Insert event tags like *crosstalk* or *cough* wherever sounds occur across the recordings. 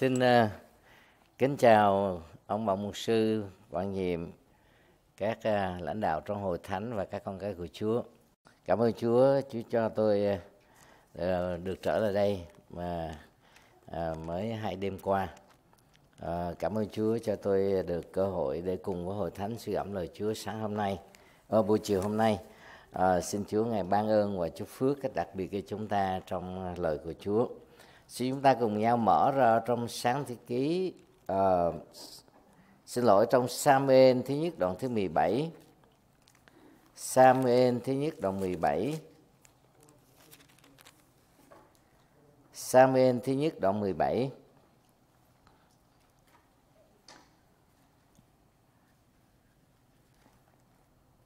Xin uh, kính chào ông Mộng Mục Sư, quan nhiệm, các uh, lãnh đạo trong Hội Thánh và các con cái của Chúa. Cảm ơn Chúa, Chúa cho tôi uh, được trở lại đây mà uh, mới hai đêm qua. Uh, cảm ơn Chúa cho tôi được cơ hội để cùng với Hội Thánh suy gẫm lời Chúa sáng hôm nay, ở buổi chiều hôm nay. Uh, xin Chúa Ngài ban ơn và chúc phước cách đặc biệt cho chúng ta trong lời của Chúa xin chúng ta cùng nhau mở ra trong sáng thế ký uh, xin lỗi trong Samuel thứ nhất đoạn thứ 17 Samuel thứ nhất đoạn 17 Samuel thứ nhất đoạn 17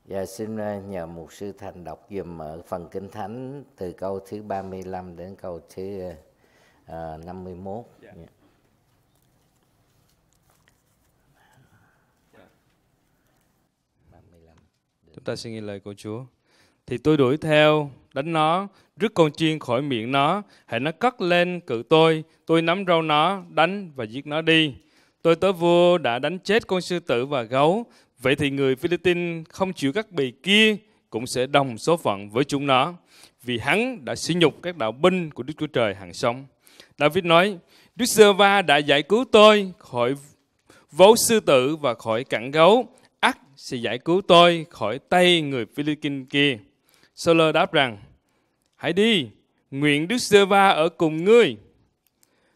Và dạ, xin ờ, nhờ mục sư Thành đọc dùm ở phần Kinh Thánh từ câu thứ 35 đến câu thứ ờ, uh, 51. Yeah. Yeah. Chúng ta xin nghe lời của Chúa. Thì tôi đuổi theo, đánh nó, rứt con chiên khỏi miệng nó, hãy nó cất lên cự tôi, tôi nắm râu nó, đánh và giết nó đi. Tôi tớ vua đã đánh chết con sư tử và gấu, vậy thì người Philippines không chịu các bì kia cũng sẽ đồng số phận với chúng nó, vì hắn đã sỉ nhục các đạo binh của Đức Chúa Trời hàng sống. David nói, Đức Sơ Va đã giải cứu tôi khỏi vố sư tử và khỏi cẳng gấu. Ác sẽ giải cứu tôi khỏi tay người Philippines kia. Solo đáp rằng, hãy đi, nguyện Đức Sơ Va ở cùng ngươi.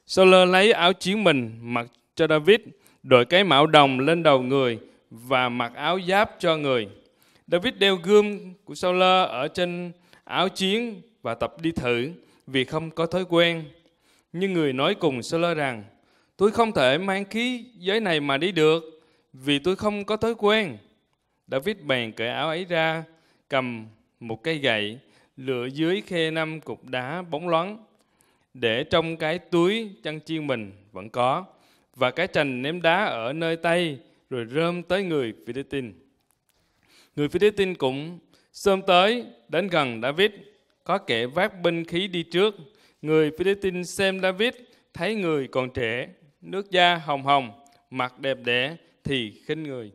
Solo lấy áo chiến mình mặc cho David, đội cái mão đồng lên đầu người và mặc áo giáp cho người. David đeo gươm của Saul ở trên áo chiến và tập đi thử vì không có thói quen nhưng người nói cùng sơ lơ rằng, tôi không thể mang khí giới này mà đi được, vì tôi không có thói quen. David bèn cởi áo ấy ra, cầm một cây gậy, lựa dưới khe năm cục đá bóng loáng, để trong cái túi chăn chiên mình vẫn có, và cái trành ném đá ở nơi tay, rồi rơm tới người Philippines. Người Philippines cũng xôm tới, đến gần David, có kẻ vác binh khí đi trước, Người Philippines xem David thấy người còn trẻ, nước da hồng hồng, mặt đẹp đẽ thì khinh người.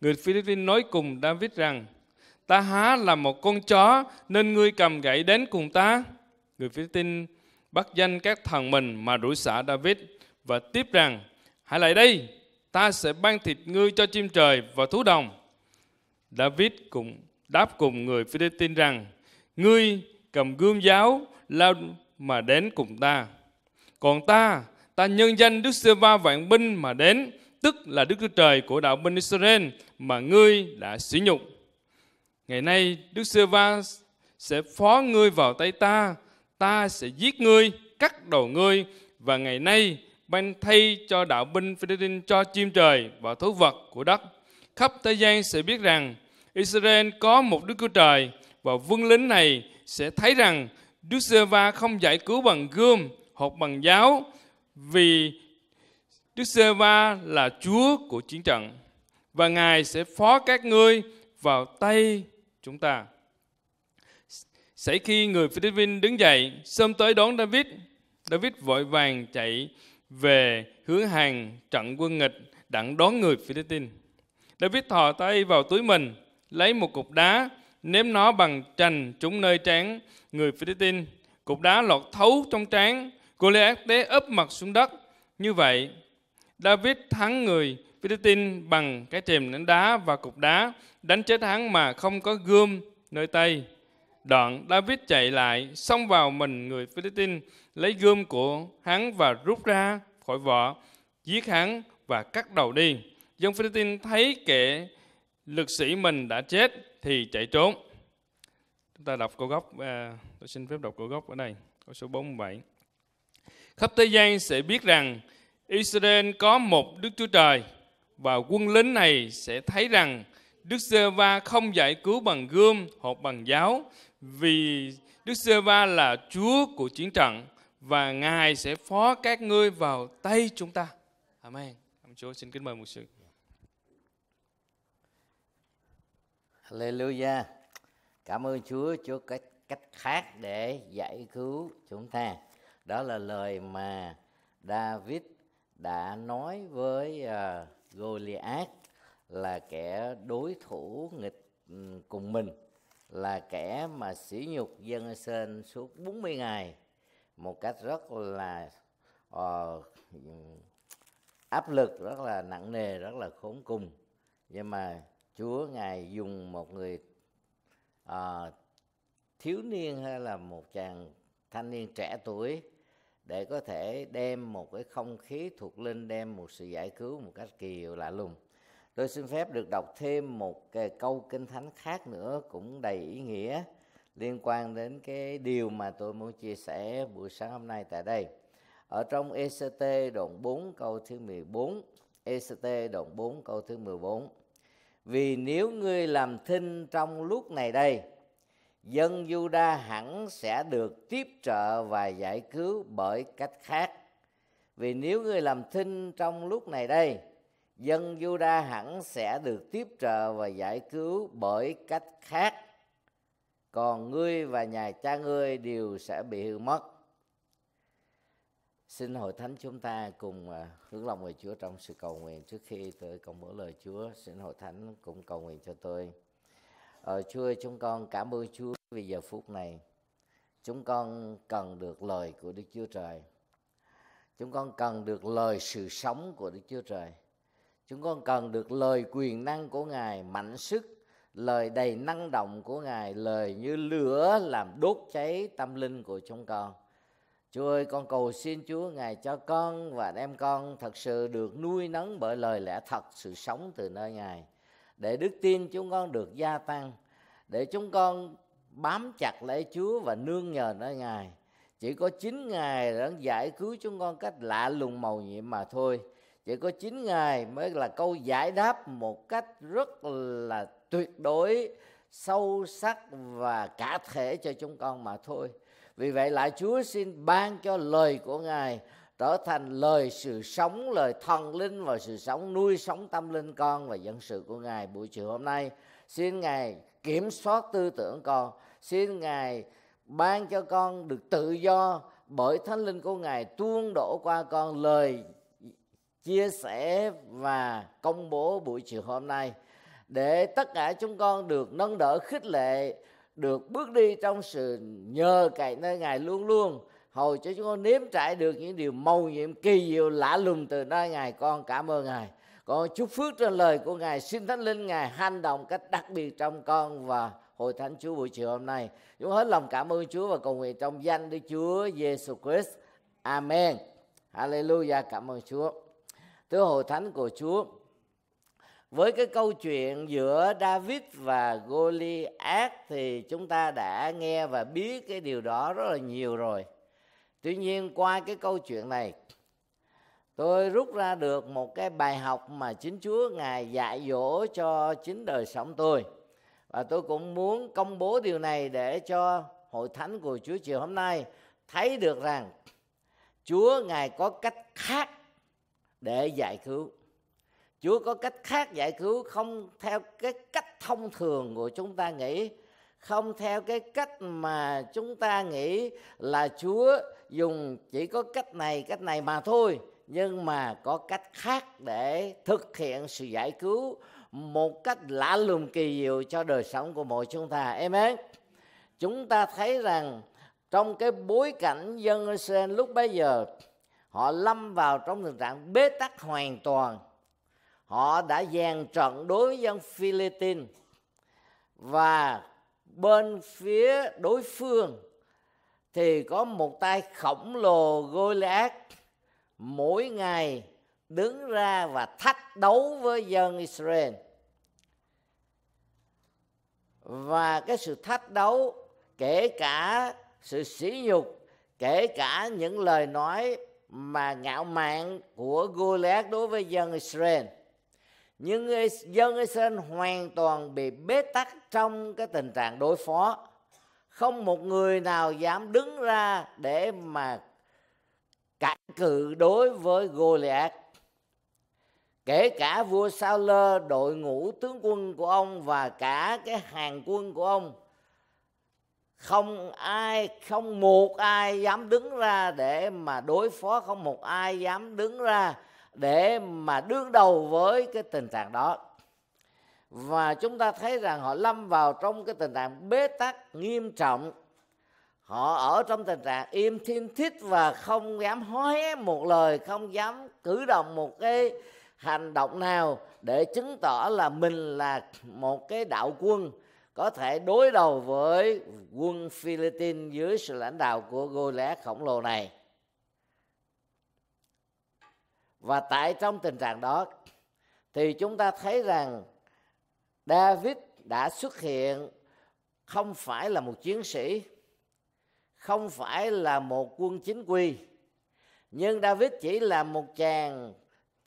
Người Philippines nói cùng David rằng, ta há là một con chó nên ngươi cầm gậy đến cùng ta. Người Philippines bắt danh các thần mình mà rủi xả David và tiếp rằng, hãy lại đây, ta sẽ ban thịt ngươi cho chim trời và thú đồng. David cũng đáp cùng người Philippines rằng, ngươi cầm gươm giáo lao mà đến cùng ta. Còn ta, ta nhân danh Đức giê va vạn binh mà đến, tức là Đức Chúa Trời của đạo binh Israel mà ngươi đã sử nhục. Ngày nay Đức giê va sẽ phó ngươi vào tay ta, ta sẽ giết ngươi, cắt đầu ngươi và ngày nay ban thay cho đạo binh Philippines cho chim trời và thú vật của đất. Khắp thế gian sẽ biết rằng Israel có một Đức Chúa Trời và vương lính này sẽ thấy rằng Đức Sê Va không giải cứu bằng gươm hoặc bằng giáo vì Đức Sê Va là Chúa của chiến trận và Ngài sẽ phó các ngươi vào tay chúng ta. Xảy khi người Philippines đứng dậy, sớm tới đón David, David vội vàng chạy về hướng hàng trận quân nghịch đặng đón người Philippines. David thò tay vào túi mình, lấy một cục đá, ném nó bằng trành trúng nơi trán người Philippines. Cục đá lọt thấu trong trán, Goliath té ấp mặt xuống đất. Như vậy, David thắng người Philippines bằng cái chèm đánh đá và cục đá, đánh chết hắn mà không có gươm nơi tay. Đoạn David chạy lại, xông vào mình người Philippines, lấy gươm của hắn và rút ra khỏi vỏ, giết hắn và cắt đầu đi. Dân Philippines thấy kẻ lực sĩ mình đã chết thì chạy trốn. Chúng ta đọc câu gốc, à, tôi xin phép đọc câu gốc ở đây, câu số 47. Khắp thế gian sẽ biết rằng Israel có một Đức Chúa Trời và quân lính này sẽ thấy rằng Đức giê va không giải cứu bằng gươm hoặc bằng giáo vì Đức giê va là Chúa của chiến trận và Ngài sẽ phó các ngươi vào tay chúng ta. Amen. ông Chúa xin kính mời một sự. Hallelujah cảm ơn Chúa Chúa có cách khác để giải cứu chúng ta đó là lời mà David đã nói với uh, Goliath là kẻ đối thủ nghịch ừ, cùng mình là kẻ mà sỉ nhục dân Sơn suốt 40 ngày một cách rất là uh, áp lực rất là nặng nề rất là khốn cùng nhưng mà Chúa ngài dùng một người à, thiếu niên hay là một chàng thanh niên trẻ tuổi để có thể đem một cái không khí thuộc linh đem một sự giải cứu một cách kỳ lạ lùng tôi xin phép được đọc thêm một cái câu kinh thánh khác nữa cũng đầy ý nghĩa liên quan đến cái điều mà tôi muốn chia sẻ buổi sáng hôm nay tại đây ở trong ECT đoạn 4 câu thứ 14 ECT đoạn 4 câu thứ 14 vì nếu ngươi làm thinh trong lúc này đây dân Juda hẳn sẽ được tiếp trợ và giải cứu bởi cách khác vì nếu ngươi làm thinh trong lúc này đây dân Juda hẳn sẽ được tiếp trợ và giải cứu bởi cách khác còn ngươi và nhà cha ngươi đều sẽ bị hư mất Xin hội thánh chúng ta cùng à, hướng lòng về Chúa trong sự cầu nguyện trước khi tôi công bố lời Chúa. Xin hội thánh cũng cầu nguyện cho tôi. Ờ, Chúa chúng con cảm ơn Chúa vì giờ phút này. Chúng con cần được lời của Đức Chúa Trời. Chúng con cần được lời sự sống của Đức Chúa Trời. Chúng con cần được lời quyền năng của Ngài mạnh sức, lời đầy năng động của Ngài, lời như lửa làm đốt cháy tâm linh của chúng con Chúa ơi con cầu xin Chúa Ngài cho con và đem con thật sự được nuôi nấng bởi lời lẽ thật sự sống từ nơi Ngài để đức tin chúng con được gia tăng để chúng con bám chặt lấy Chúa và nương nhờ nơi Ngài chỉ có chín ngày đã giải cứu chúng con cách lạ lùng màu nhiệm mà thôi chỉ có chín ngày mới là câu giải đáp một cách rất là tuyệt đối sâu sắc và cả thể cho chúng con mà thôi vì vậy lại chúa xin ban cho lời của ngài trở thành lời sự sống lời thần linh và sự sống nuôi sống tâm linh con và dân sự của ngài buổi chiều hôm nay xin ngài kiểm soát tư tưởng con xin ngài ban cho con được tự do bởi thánh linh của ngài tuôn đổ qua con lời chia sẻ và công bố buổi chiều hôm nay để tất cả chúng con được nâng đỡ khích lệ được bước đi trong sự nhờ cậy nơi ngài luôn luôn hầu cho chúng con nếm trải được những điều mầu nhiệm kỳ diệu lạ lùng từ nơi ngài con cảm ơn ngài con chúc phước trên lời của ngài xin thánh linh ngài hành động cách đặc biệt trong con và hội thánh chúa buổi chiều hôm nay chúng hết lòng cảm ơn chúa và cầu nguyện trong danh đức chúa giêsu christ amen hallelujah cảm ơn chúa thưa hội thánh của chúa với cái câu chuyện giữa David và Goliath thì chúng ta đã nghe và biết cái điều đó rất là nhiều rồi. Tuy nhiên qua cái câu chuyện này tôi rút ra được một cái bài học mà chính Chúa ngài dạy dỗ cho chính đời sống tôi. Và tôi cũng muốn công bố điều này để cho hội thánh của Chúa chiều hôm nay thấy được rằng Chúa ngài có cách khác để giải cứu Chúa có cách khác giải cứu không theo cái cách thông thường của chúng ta nghĩ không theo cái cách mà chúng ta nghĩ là Chúa dùng chỉ có cách này cách này mà thôi nhưng mà có cách khác để thực hiện sự giải cứu một cách lạ lùng kỳ diệu cho đời sống của mọi chúng ta em ấy chúng ta thấy rằng trong cái bối cảnh dân Israel lúc bấy giờ họ lâm vào trong tình trạng bế tắc hoàn toàn họ đã dàn trận đối với dân Philippines và bên phía đối phương thì có một tay khổng lồ Goliath mỗi ngày đứng ra và thách đấu với dân Israel và cái sự thách đấu kể cả sự sỉ nhục kể cả những lời nói mà ngạo mạn của Goliath đối với dân Israel nhưng dân Israel hoàn toàn bị bế tắc trong cái tình trạng đối phó không một người nào dám đứng ra để mà cản cự đối với Goliath kể cả vua Sa-lơ đội ngũ tướng quân của ông và cả cái hàng quân của ông không ai không một ai dám đứng ra để mà đối phó không một ai dám đứng ra để mà đương đầu với cái tình trạng đó và chúng ta thấy rằng họ lâm vào trong cái tình trạng bế tắc nghiêm trọng họ ở trong tình trạng im thiên thít và không dám hé một lời không dám cử động một cái hành động nào để chứng tỏ là mình là một cái đạo quân có thể đối đầu với quân Philippines dưới sự lãnh đạo của Goliath khổng lồ này và tại trong tình trạng đó thì chúng ta thấy rằng David đã xuất hiện không phải là một chiến sĩ, không phải là một quân chính quy, nhưng David chỉ là một chàng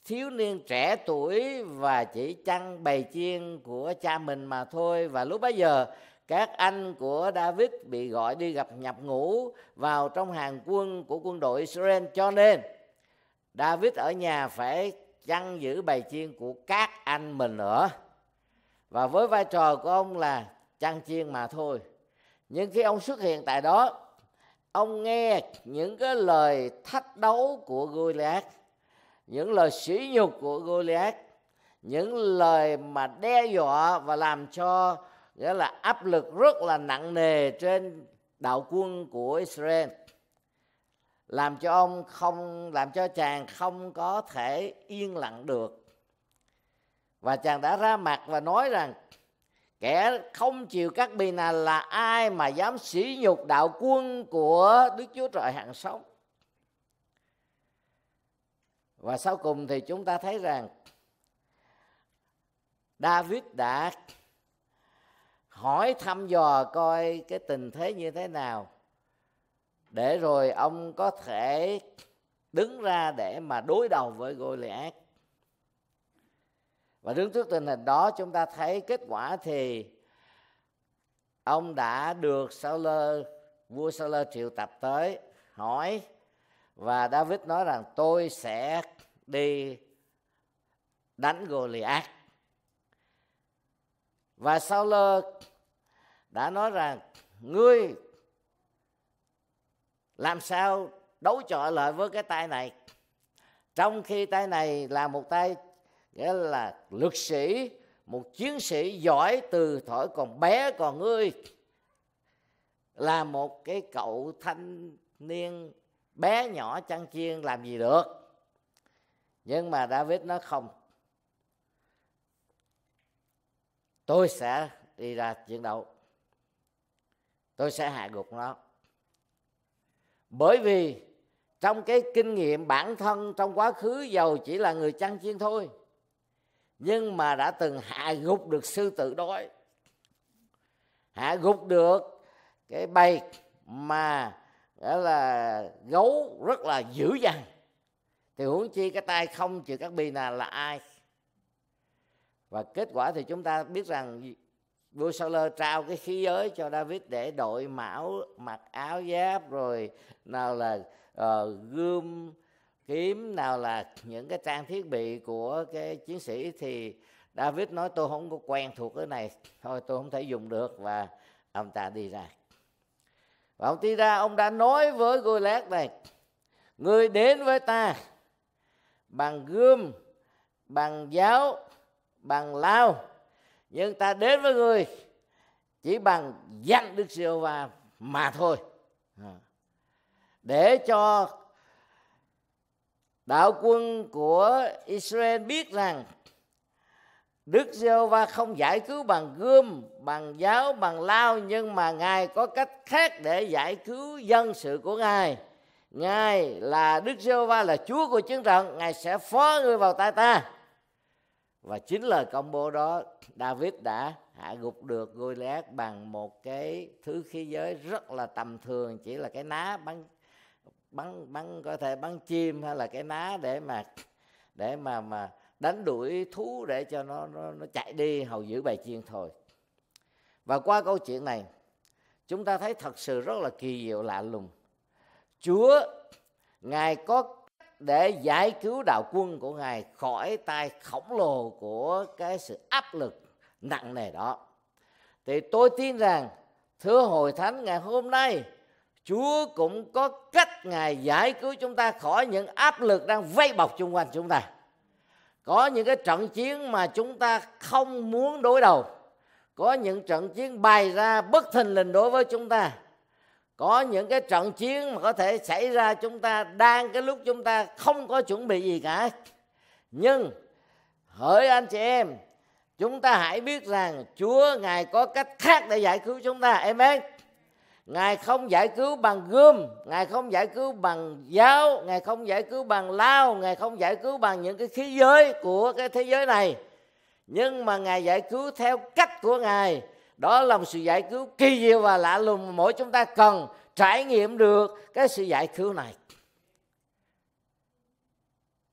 thiếu niên trẻ tuổi và chỉ chăn bầy chiên của cha mình mà thôi và lúc bấy giờ các anh của David bị gọi đi gặp nhập ngũ vào trong hàng quân của quân đội Israel cho nên David ở nhà phải chăn giữ bài chiên của các anh mình nữa và với vai trò của ông là chăn chiên mà thôi nhưng khi ông xuất hiện tại đó ông nghe những cái lời thách đấu của Goliath những lời sỉ nhục của Goliath những lời mà đe dọa và làm cho nghĩa là áp lực rất là nặng nề trên đạo quân của Israel làm cho ông không làm cho chàng không có thể yên lặng được và chàng đã ra mặt và nói rằng kẻ không chịu các bì nà là ai mà dám sỉ nhục đạo quân của đức chúa trời hằng sống và sau cùng thì chúng ta thấy rằng david đã hỏi thăm dò coi cái tình thế như thế nào để rồi ông có thể đứng ra để mà đối đầu với Goliath và đứng trước tình hình đó chúng ta thấy kết quả thì ông đã được sao vua sao triệu tập tới hỏi và David nói rằng tôi sẽ đi đánh Goliath và sao đã nói rằng ngươi làm sao đấu chọi lại với cái tay này trong khi tay này là một tay nghĩa là lực sĩ một chiến sĩ giỏi từ thổi còn bé còn ngươi là một cái cậu thanh niên bé nhỏ chăn chiên làm gì được nhưng mà david nó không tôi sẽ đi ra chiến đấu tôi sẽ hạ gục nó bởi vì trong cái kinh nghiệm bản thân trong quá khứ giàu chỉ là người chăn chiên thôi nhưng mà đã từng hạ gục được sư tử đói hạ gục được cái bầy mà đó là gấu rất là dữ dằn thì huống chi cái tay không chịu các bi nào là ai và kết quả thì chúng ta biết rằng vua sao trao cái khí giới cho david để đội mão mặc áo giáp rồi nào là uh, gươm kiếm nào là những cái trang thiết bị của cái chiến sĩ thì david nói tôi không có quen thuộc cái này thôi tôi không thể dùng được và ông ta đi ra và ông đi ra ông đã nói với Goliath này người đến với ta bằng gươm bằng giáo bằng lao nhưng ta đến với người chỉ bằng danh đức giê và mà thôi à. để cho đạo quân của Israel biết rằng Đức giê và không giải cứu bằng gươm, bằng giáo, bằng lao Nhưng mà Ngài có cách khác để giải cứu dân sự của Ngài Ngài là Đức giê va là Chúa của chiến trận Ngài sẽ phó ngươi vào tay ta và chính lời công bố đó David đã hạ gục được Goliath bằng một cái thứ khí giới rất là tầm thường chỉ là cái ná bắn bắn bắn có thể bắn chim hay là cái ná để mà để mà mà đánh đuổi thú để cho nó nó, nó chạy đi hầu giữ bài chiên thôi và qua câu chuyện này chúng ta thấy thật sự rất là kỳ diệu lạ lùng chúa ngài có để giải cứu đạo quân của ngài khỏi tay khổng lồ của cái sự áp lực nặng nề đó thì tôi tin rằng thưa hội thánh ngày hôm nay chúa cũng có cách ngài giải cứu chúng ta khỏi những áp lực đang vây bọc chung quanh chúng ta có những cái trận chiến mà chúng ta không muốn đối đầu có những trận chiến bày ra bất thình lình đối với chúng ta có những cái trận chiến mà có thể xảy ra chúng ta đang cái lúc chúng ta không có chuẩn bị gì cả nhưng hỡi anh chị em chúng ta hãy biết rằng chúa ngài có cách khác để giải cứu chúng ta em ơi ngài không giải cứu bằng gươm ngài không giải cứu bằng giáo ngài không giải cứu bằng lao ngài không giải cứu bằng những cái khí giới của cái thế giới này nhưng mà ngài giải cứu theo cách của ngài đó là một sự giải cứu kỳ diệu và lạ lùng mà mỗi chúng ta cần trải nghiệm được cái sự giải cứu này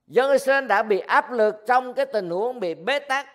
dân Israel đã bị áp lực trong cái tình huống bị bế tắc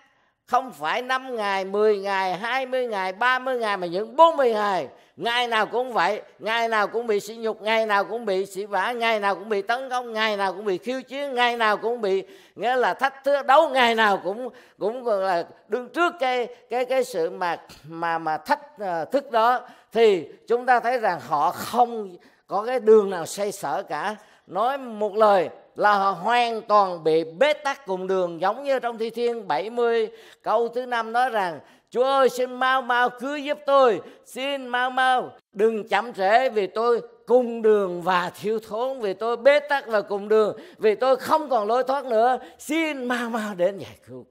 không phải 5 ngày, 10 ngày, 20 ngày, 30 ngày mà những 40 ngày ngày nào cũng vậy ngày nào cũng bị sỉ nhục ngày nào cũng bị sỉ vả ngày nào cũng bị tấn công ngày nào cũng bị khiêu chiến ngày nào cũng bị nghĩa là thách thức đấu ngày nào cũng cũng là đương trước cái cái cái sự mà mà mà thách ờ, thức đó thì chúng ta thấy rằng họ không có cái đường nào xoay sở cả nói một lời là họ hoàn toàn bị bế tắc cùng đường giống như trong thi thiên 70 câu thứ năm nói rằng Chúa ơi xin mau mau cứu giúp tôi Xin mau mau đừng chậm trễ vì tôi cùng đường và thiếu thốn Vì tôi bế tắc và cùng đường Vì tôi không còn lối thoát nữa Xin mau mau đến giải cứu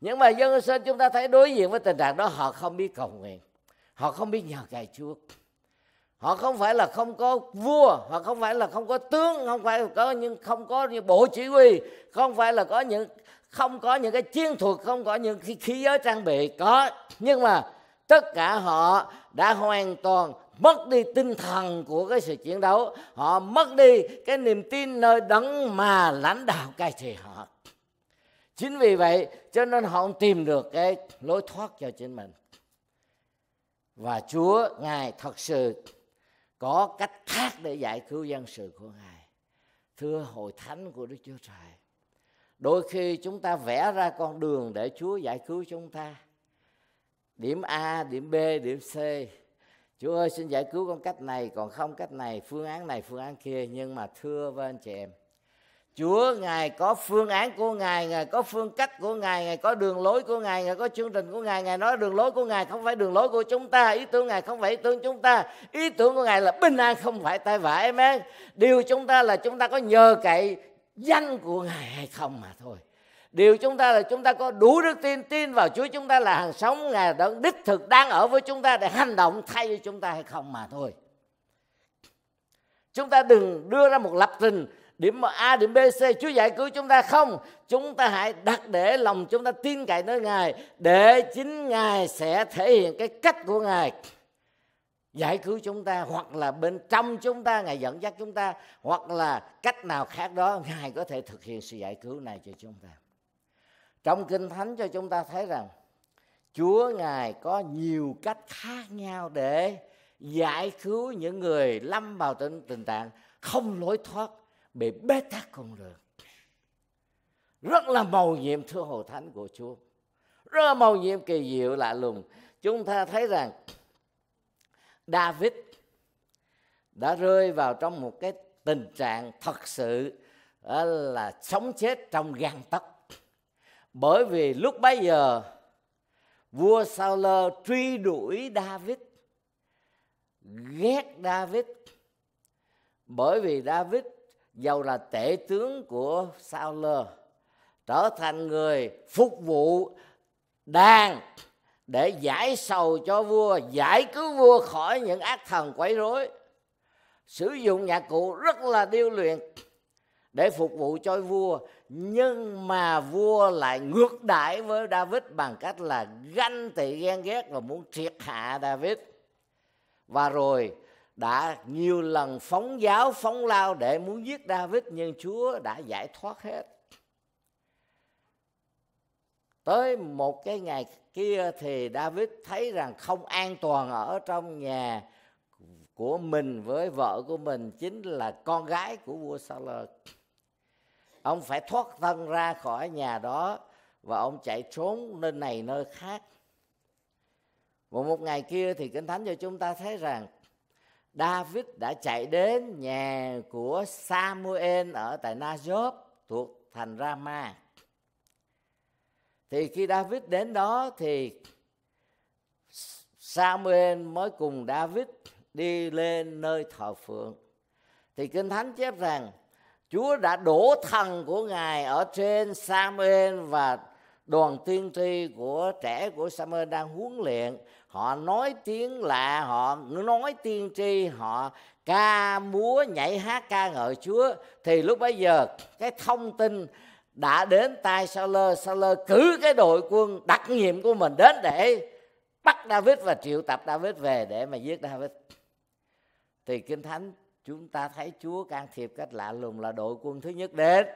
Nhưng mà dân Sơn chúng ta thấy đối diện với tình trạng đó Họ không biết cầu nguyện Họ không biết nhờ cài Chúa họ không phải là không có vua họ không phải là không có tướng không phải có nhưng không có như bộ chỉ huy không phải là có những không có những cái chiến thuật không có những khí, khí giới trang bị có nhưng mà tất cả họ đã hoàn toàn mất đi tinh thần của cái sự chiến đấu họ mất đi cái niềm tin nơi đấng mà lãnh đạo cai trị họ chính vì vậy cho nên họ không tìm được cái lối thoát cho chính mình và chúa ngài thật sự có cách khác để giải cứu dân sự của ngài thưa hội thánh của đức chúa trời đôi khi chúng ta vẽ ra con đường để chúa giải cứu chúng ta điểm a điểm b điểm c chúa ơi xin giải cứu con cách này còn không cách này phương án này phương án kia nhưng mà thưa với anh chị em Chúa Ngài có phương án của Ngài, Ngài có phương cách của Ngài, Ngài có đường lối của Ngài, Ngài có chương trình của Ngài. Ngài nói đường lối của Ngài không phải đường lối của chúng ta, ý tưởng Ngài không phải ý tưởng chúng ta. Ý tưởng của Ngài là bình an không phải tai vạ, amen. Điều chúng ta là chúng ta có nhờ cậy danh của Ngài hay không mà thôi. Điều chúng ta là chúng ta có đủ đức tin tin vào Chúa chúng ta là hàng sống Ngài đã đích thực đang ở với chúng ta để hành động thay cho chúng ta hay không mà thôi. Chúng ta đừng đưa ra một lập trình điểm A, điểm B, C Chúa giải cứu chúng ta không. Chúng ta hãy đặt để lòng chúng ta tin cậy nơi Ngài để chính Ngài sẽ thể hiện cái cách của Ngài giải cứu chúng ta hoặc là bên trong chúng ta ngài dẫn dắt chúng ta hoặc là cách nào khác đó ngài có thể thực hiện sự giải cứu này cho chúng ta trong kinh thánh cho chúng ta thấy rằng chúa ngài có nhiều cách khác nhau để giải cứu những người lâm vào tình tình trạng không lối thoát bị bế tắc không được rất là màu nhiệm thưa hồ thánh của chúa rất là màu nhiệm kỳ diệu lạ lùng chúng ta thấy rằng david đã rơi vào trong một cái tình trạng thật sự ờ, là sống chết trong gan tấc bởi vì lúc bấy giờ vua Sauler truy đuổi David ghét David bởi vì David dầu là tể tướng của sao lơ trở thành người phục vụ đàn để giải sầu cho vua giải cứu vua khỏi những ác thần quấy rối sử dụng nhạc cụ rất là điêu luyện để phục vụ cho vua nhưng mà vua lại ngược đãi với David bằng cách là ganh tị ghen ghét và muốn triệt hạ David và rồi đã nhiều lần phóng giáo phóng lao để muốn giết David nhưng Chúa đã giải thoát hết tới một cái ngày kia thì David thấy rằng không an toàn ở trong nhà của mình với vợ của mình chính là con gái của vua Saul. Ông phải thoát thân ra khỏi nhà đó và ông chạy trốn nơi này nơi khác. Và một ngày kia thì Kinh Thánh cho chúng ta thấy rằng David đã chạy đến nhà của Samuel ở tại Nazareth thuộc thành Rama. Thì khi David đến đó thì Samuel mới cùng David đi lên nơi thờ phượng. Thì Kinh Thánh chép rằng Chúa đã đổ thần của Ngài ở trên Samuel và đoàn tiên tri của trẻ của Samuel đang huấn luyện họ nói tiếng lạ họ nói tiên tri họ ca múa nhảy hát ca ngợi Chúa thì lúc bấy giờ cái thông tin đã đến tay Sauler Sauler cử cái đội quân đặc nhiệm của mình đến để bắt David và triệu tập David về để mà giết David thì kinh thánh chúng ta thấy Chúa can thiệp cách lạ lùng là đội quân thứ nhất đến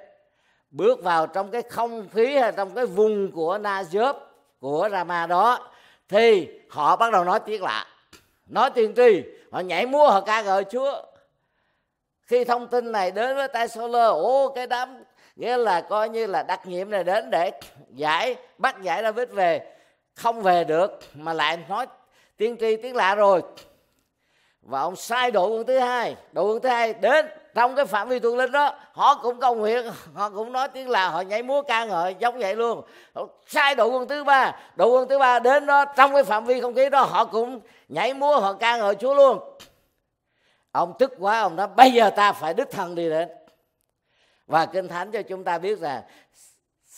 bước vào trong cái không khí hay trong cái vùng của na dớp của rama đó thì họ bắt đầu nói tiếng lạ nói tiên tri họ nhảy múa họ ca ngợi chúa khi thông tin này đến với tay solar ô cái đám nghĩa là coi như là đặc nhiệm này đến để giải bắt giải ra david về không về được mà lại nói tiên tri tiếng lạ rồi và ông sai đội quân thứ hai đội quân thứ hai đến trong cái phạm vi tuần linh đó họ cũng công nguyện họ cũng nói tiếng là họ nhảy múa ca ngợi giống vậy luôn sai đội quân thứ ba đội quân thứ ba đến đó trong cái phạm vi không khí đó họ cũng nhảy múa họ ca ngợi chúa luôn ông tức quá ông nói bây giờ ta phải đích thân đi đến và kinh thánh cho chúng ta biết rằng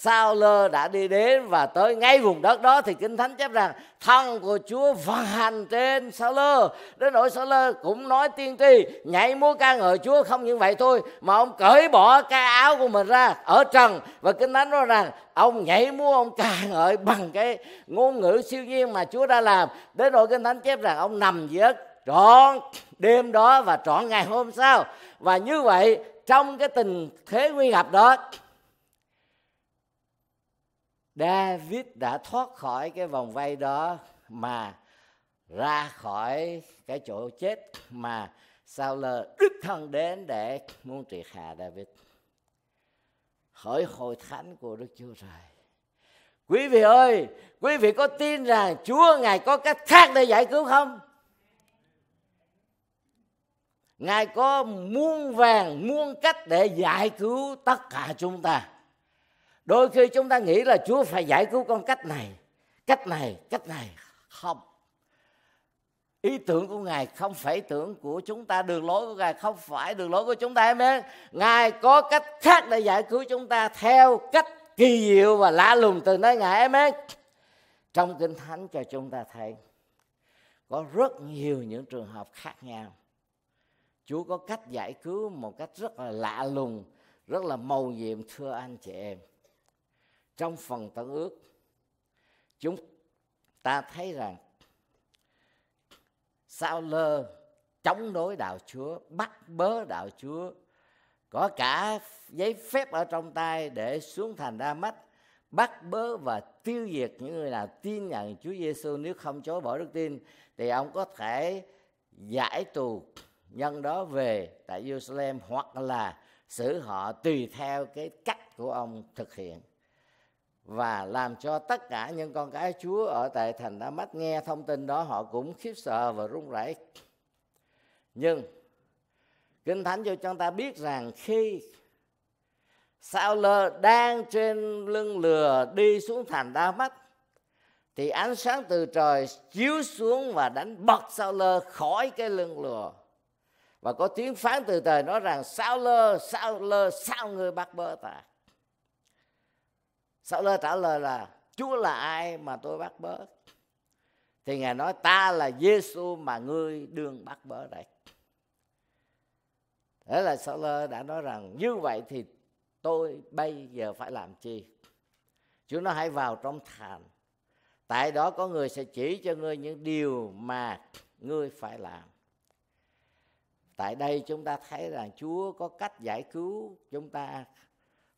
sao lơ đã đi đến và tới ngay vùng đất đó thì kinh thánh chép rằng thân của chúa vận hành trên sao lơ đến nỗi sao lơ cũng nói tiên tri nhảy múa ca ngợi chúa không những vậy thôi mà ông cởi bỏ cái áo của mình ra ở trần và kinh thánh nói rằng ông nhảy múa ông ca ngợi bằng cái ngôn ngữ siêu nhiên mà chúa đã làm đến nỗi kinh thánh chép rằng ông nằm giấc trọn đêm đó và trọn ngày hôm sau và như vậy trong cái tình thế nguy ngập đó David đã thoát khỏi cái vòng vây đó mà ra khỏi cái chỗ chết mà sao lờ đích thân đến để muốn triệt hạ David hỡi hội thánh của Đức Chúa Trời quý vị ơi quý vị có tin rằng Chúa ngài có cách khác để giải cứu không ngài có muôn vàng muôn cách để giải cứu tất cả chúng ta đôi khi chúng ta nghĩ là chúa phải giải cứu con cách này cách này cách này không ý tưởng của ngài không phải tưởng của chúng ta đường lối của ngài không phải đường lối của chúng ta em bé ngài có cách khác để giải cứu chúng ta theo cách kỳ diệu và lạ lùng từ nơi ngài em bé trong kinh thánh cho chúng ta thấy có rất nhiều những trường hợp khác nhau chúa có cách giải cứu một cách rất là lạ lùng rất là màu nhiệm thưa anh chị em trong phần tân ước chúng ta thấy rằng sao lơ chống đối đạo chúa bắt bớ đạo chúa có cả giấy phép ở trong tay để xuống thành ra mắt bắt bớ và tiêu diệt những người nào tin nhận Chúa Giêsu nếu không chối bỏ đức tin thì ông có thể giải tù nhân đó về tại Jerusalem hoặc là xử họ tùy theo cái cách của ông thực hiện và làm cho tất cả những con cái Chúa ở tại thành Đa Mách nghe thông tin đó họ cũng khiếp sợ và run rẩy. Nhưng Kinh Thánh cho chúng ta biết rằng khi Sao lơ đang trên lưng lừa đi xuống thành Đa Mách thì ánh sáng từ trời chiếu xuống và đánh bật Sao lơ khỏi cái lưng lừa và có tiếng phán từ trời nói rằng sao lơ sao lơ sao người bắt bơ tạc sau đó trả lời là chúa là ai mà tôi bắt bớ thì ngài nói ta là giêsu mà ngươi đương bắt bớ đây thế là sau lơ đã nói rằng như vậy thì tôi bây giờ phải làm chi chúa nó hãy vào trong thành tại đó có người sẽ chỉ cho ngươi những điều mà ngươi phải làm tại đây chúng ta thấy rằng chúa có cách giải cứu chúng ta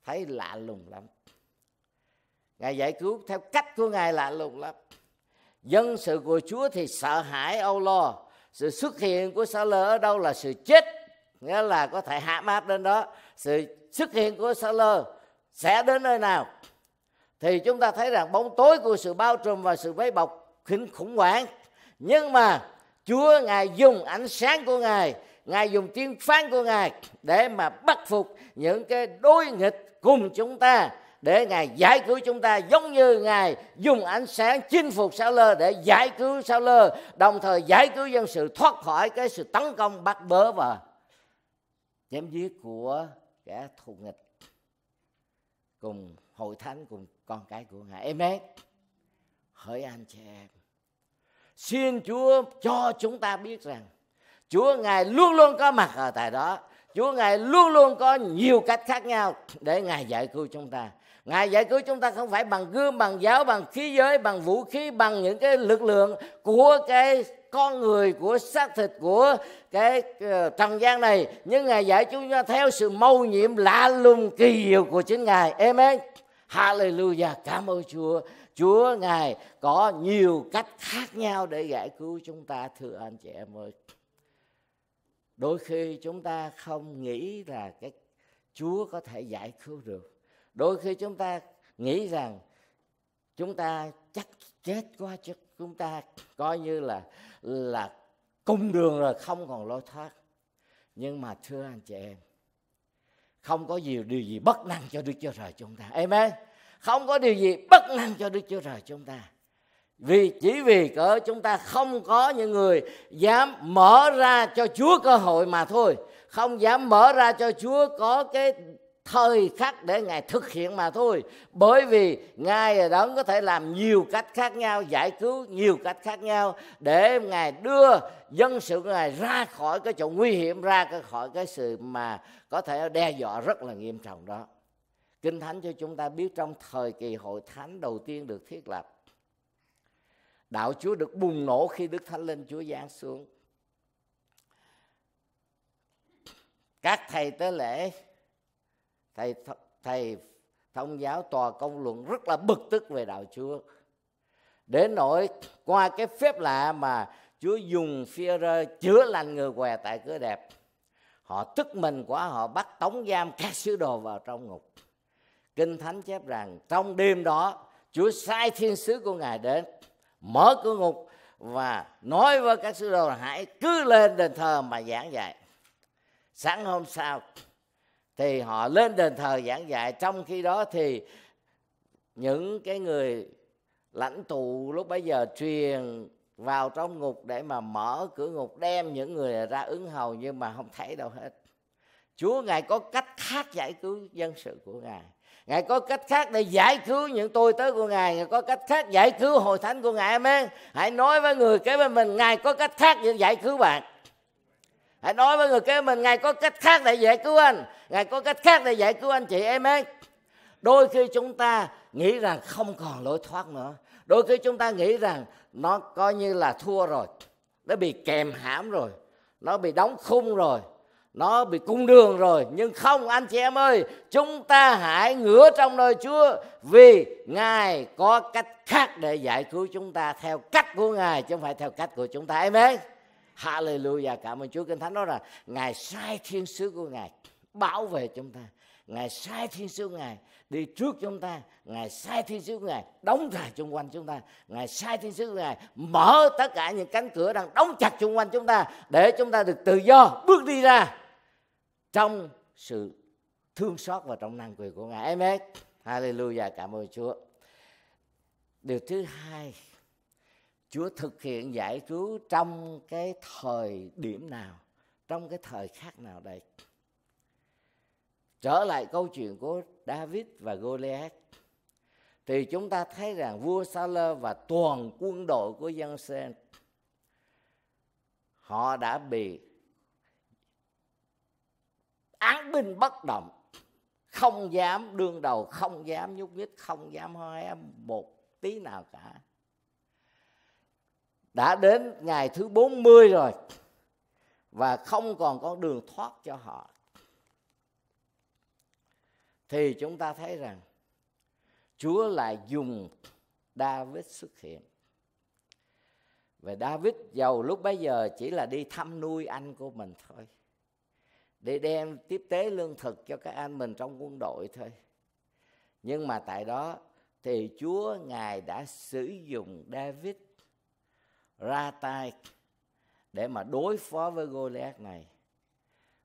thấy lạ lùng lắm ngài giải cứu theo cách của ngài lạ lùng lắm dân sự của chúa thì sợ hãi âu lo sự xuất hiện của sa lơ ở đâu là sự chết nghĩa là có thể hạ mát đến đó sự xuất hiện của sa lơ sẽ đến nơi nào thì chúng ta thấy rằng bóng tối của sự bao trùm và sự vấy bọc khinh khủng hoảng nhưng mà chúa ngài dùng ánh sáng của ngài ngài dùng tiếng phán của ngài để mà bắt phục những cái đối nghịch cùng chúng ta để ngài giải cứu chúng ta giống như ngài dùng ánh sáng chinh phục sao lơ để giải cứu sao lơ đồng thời giải cứu dân sự thoát khỏi cái sự tấn công bắt bớ và chém giết của kẻ thù nghịch cùng hội thánh cùng con cái của ngài amen hỡi anh chị em xin chúa cho chúng ta biết rằng chúa ngài luôn luôn có mặt ở tại đó Chúa Ngài luôn luôn có nhiều cách khác nhau để Ngài giải cứu chúng ta ngài giải cứu chúng ta không phải bằng gươm bằng giáo bằng khí giới bằng vũ khí bằng những cái lực lượng của cái con người của xác thịt của cái ờ, trần gian này nhưng ngài giải chúng ta theo sự mâu nhiệm lạ lùng kỳ diệu của chính ngài amen hallelujah cảm ơn chúa chúa ngài có nhiều cách khác nhau để giải cứu chúng ta thưa anh chị em ơi đôi khi chúng ta không nghĩ là cái chúa có thể giải cứu được đôi khi chúng ta nghĩ rằng chúng ta chắc chết quá chứ chúng ta coi như là là cung đường rồi không còn lối thoát nhưng mà thưa anh chị em không có gì điều gì bất năng cho đức chúa trời chúng ta em amen không có điều gì bất năng cho đức chúa trời chúng ta vì chỉ vì cỡ chúng ta không có những người dám mở ra cho chúa cơ hội mà thôi không dám mở ra cho chúa có cái thời khắc để ngài thực hiện mà thôi bởi vì ngài đó có thể làm nhiều cách khác nhau giải cứu nhiều cách khác nhau để ngài đưa dân sự của ngài ra khỏi cái chỗ nguy hiểm ra khỏi cái sự mà có thể đe dọa rất là nghiêm trọng đó kinh thánh cho chúng ta biết trong thời kỳ hội thánh đầu tiên được thiết lập đạo chúa được bùng nổ khi đức thánh linh chúa giáng xuống các thầy tế lễ thầy thầy thông giáo tòa công luận rất là bực tức về đạo chúa đến nỗi qua cái phép lạ mà chúa dùng phi rơ chữa lành người què tại cửa đẹp họ tức mình quá họ bắt tống giam các sứ đồ vào trong ngục kinh thánh chép rằng trong đêm đó chúa sai thiên sứ của ngài đến mở cửa ngục và nói với các sứ đồ hãy cứ lên đền thờ mà giảng dạy sáng hôm sau thì họ lên đền thờ giảng dạy trong khi đó thì những cái người lãnh tụ lúc bấy giờ truyền vào trong ngục để mà mở cửa ngục đem những người ra ứng hầu nhưng mà không thấy đâu hết chúa ngài có cách khác giải cứu dân sự của ngài ngài có cách khác để giải cứu những tôi tới của ngài ngài có cách khác giải cứu hội thánh của ngài amen hãy nói với người kế bên mình ngài có cách khác để giải cứu bạn hãy nói với người kế mình ngài có cách khác để giải cứu anh ngài có cách khác để giải cứu anh chị em ấy đôi khi chúng ta nghĩ rằng không còn lối thoát nữa đôi khi chúng ta nghĩ rằng nó coi như là thua rồi nó bị kèm hãm rồi nó bị đóng khung rồi nó bị cung đường rồi nhưng không anh chị em ơi chúng ta hãy ngửa trong lời chúa vì ngài có cách khác để giải cứu chúng ta theo cách của ngài chứ không phải theo cách của chúng ta amen Hallelujah, cảm ơn Chúa. Kinh Thánh nói là Ngài sai thiên sứ của Ngài bảo vệ chúng ta. Ngài sai thiên sứ của Ngài đi trước chúng ta. Ngài sai thiên sứ của Ngài đóng lại xung quanh chúng ta. Ngài sai thiên sứ của Ngài mở tất cả những cánh cửa đang đóng chặt xung quanh chúng ta để chúng ta được tự do bước đi ra trong sự thương xót và trong năng quyền của Ngài. Amen. Hallelujah, cảm ơn Chúa. Điều thứ hai chúa thực hiện giải cứu trong cái thời điểm nào trong cái thời khắc nào đây trở lại câu chuyện của david và goliath thì chúng ta thấy rằng vua Sa-lơ và toàn quân đội của dân Sen họ đã bị án binh bất động không dám đương đầu không dám nhúc nhích không dám hoa một tí nào cả đã đến ngày thứ 40 rồi và không còn con đường thoát cho họ thì chúng ta thấy rằng Chúa lại dùng David xuất hiện. Và David giàu lúc bấy giờ chỉ là đi thăm nuôi anh của mình thôi. Để đem tiếp tế lương thực cho các anh mình trong quân đội thôi. Nhưng mà tại đó thì Chúa Ngài đã sử dụng David ra tay để mà đối phó với Goliath này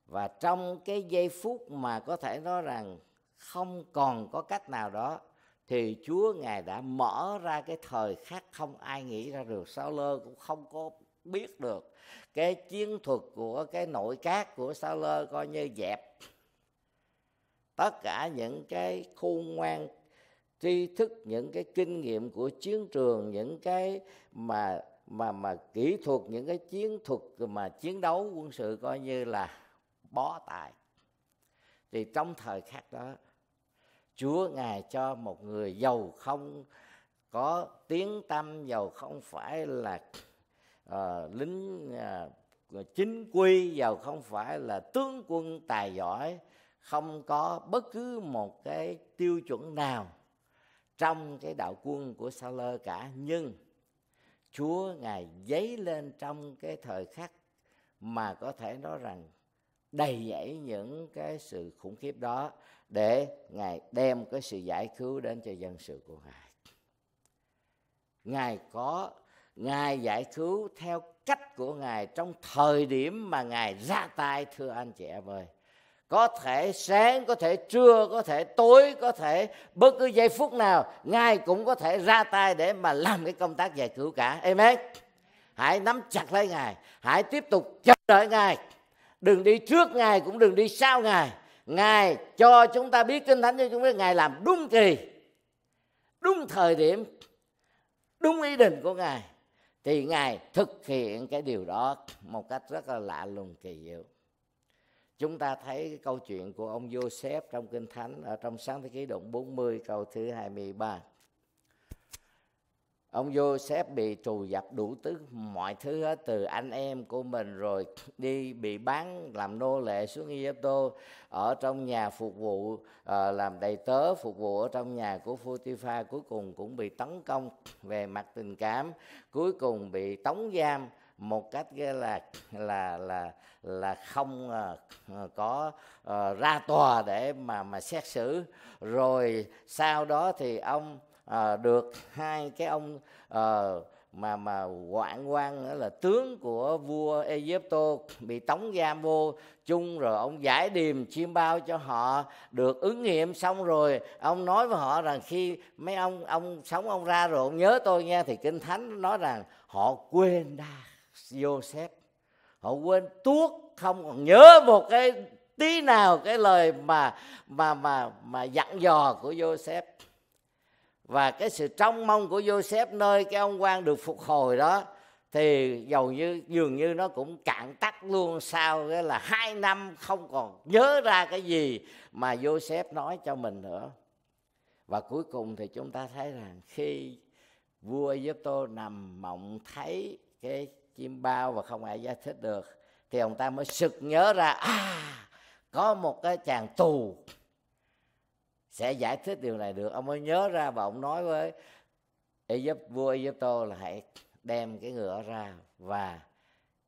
và trong cái giây phút mà có thể nói rằng không còn có cách nào đó thì Chúa ngài đã mở ra cái thời khắc không ai nghĩ ra được Sao Lơ cũng không có biết được cái chiến thuật của cái nội các của Sao Lơ coi như dẹp tất cả những cái khôn ngoan tri thức những cái kinh nghiệm của chiến trường những cái mà mà mà kỹ thuật những cái chiến thuật mà chiến đấu quân sự coi như là bó tài thì trong thời khắc đó chúa ngài cho một người giàu không có tiếng tâm giàu không phải là uh, lính uh, chính quy giàu không phải là tướng quân tài giỏi không có bất cứ một cái tiêu chuẩn nào trong cái đạo quân của Sa-lơ cả nhưng Chúa Ngài dấy lên trong cái thời khắc mà có thể nói rằng đầy dẫy những cái sự khủng khiếp đó để Ngài đem cái sự giải cứu đến cho dân sự của Ngài. Ngài có, Ngài giải cứu theo cách của Ngài trong thời điểm mà Ngài ra tay thưa anh chị em ơi có thể sáng có thể trưa có thể tối có thể bất cứ giây phút nào ngài cũng có thể ra tay để mà làm cái công tác giải cứu cả amen hãy nắm chặt lấy ngài hãy tiếp tục chờ đợi ngài đừng đi trước ngài cũng đừng đi sau ngài ngài cho chúng ta biết kinh thánh cho chúng ta ngài làm đúng kỳ đúng thời điểm đúng ý định của ngài thì ngài thực hiện cái điều đó một cách rất là lạ lùng kỳ diệu Chúng ta thấy cái câu chuyện của ông Joseph trong Kinh Thánh ở trong sáng thế ký động 40 câu thứ 23. Ông Joseph bị trù dập đủ thứ mọi thứ hết từ anh em của mình rồi *clears throat* đi bị bán làm nô lệ xuống Egypto ở trong nhà phục vụ ờ, làm đầy tớ phục vụ ở trong nhà của Photiphar cuối cùng cũng bị tấn công *clears throat* về mặt tình cảm cuối cùng bị tống giam một cách là là là là không ờ, ờ, có ờ, ra tòa để mà mà xét xử rồi sau đó thì ông được hai cái ông mà mà hoạn quan nữa là tướng của vua Egypto bị tống giam vô chung rồi ông giải điềm chiêm bao cho họ được ứng nghiệm xong rồi ông nói với họ rằng khi mấy ông ông sống ông ra rồi ông nhớ tôi nghe thì kinh thánh nói rằng họ quên đa Joseph họ quên tuốt không còn nhớ một cái tí nào cái lời mà mà mà mà dặn dò của Joseph và cái sự trông mong của Joseph nơi cái ông quan được phục hồi đó thì dầu như dường như nó cũng cạn tắt luôn sau cái là hai năm không còn nhớ ra cái gì mà Joseph nói cho mình nữa và cuối cùng thì chúng ta thấy rằng khi vua giê nằm mộng thấy cái chim bao và không ai giải thích được thì ông ta mới sực nhớ ra à có một cái chàng tù sẽ giải thích điều này được ông mới nhớ ra và ông nói với Egypt, vua Egypto là hãy đem cái ngựa ra và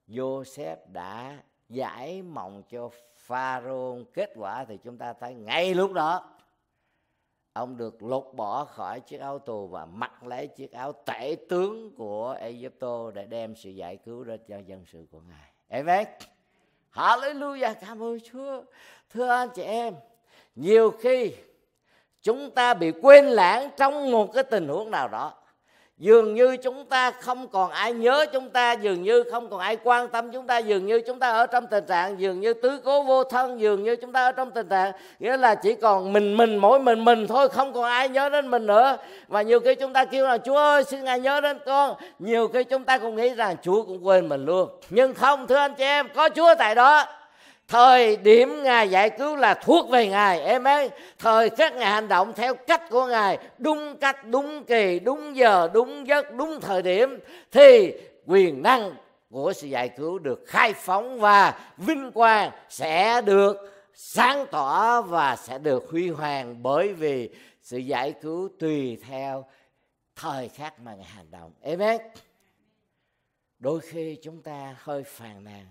Joseph đã giải mộng cho Pharaoh kết quả thì chúng ta thấy ngay lúc đó ông được lột bỏ khỏi chiếc áo tù và mặc lấy chiếc áo tể tướng của Egypto để đem sự giải cứu đến cho dân sự của ngài amen hallelujah cảm ơn chúa thưa anh chị em nhiều khi chúng ta bị quên lãng trong một cái tình huống nào đó dường như chúng ta không còn ai nhớ chúng ta dường như không còn ai quan tâm chúng ta dường như chúng ta ở trong tình trạng dường như tứ cố vô thân dường như chúng ta ở trong tình trạng nghĩa là chỉ còn mình mình mỗi mình mình thôi không còn ai nhớ đến mình nữa và nhiều khi chúng ta kêu là chúa ơi xin ngài nhớ đến con nhiều khi chúng ta cũng nghĩ rằng chúa cũng quên mình luôn nhưng không thưa anh chị em có chúa tại đó thời điểm ngài giải cứu là thuộc về ngài em ấy thời các ngài hành động theo cách của ngài đúng cách đúng kỳ đúng giờ đúng giấc đúng thời điểm thì quyền năng của sự giải cứu được khai phóng và vinh quang sẽ được sáng tỏ và sẽ được huy hoàng bởi vì sự giải cứu tùy theo thời khắc mà ngài hành động em amen đôi khi chúng ta hơi phàn nàn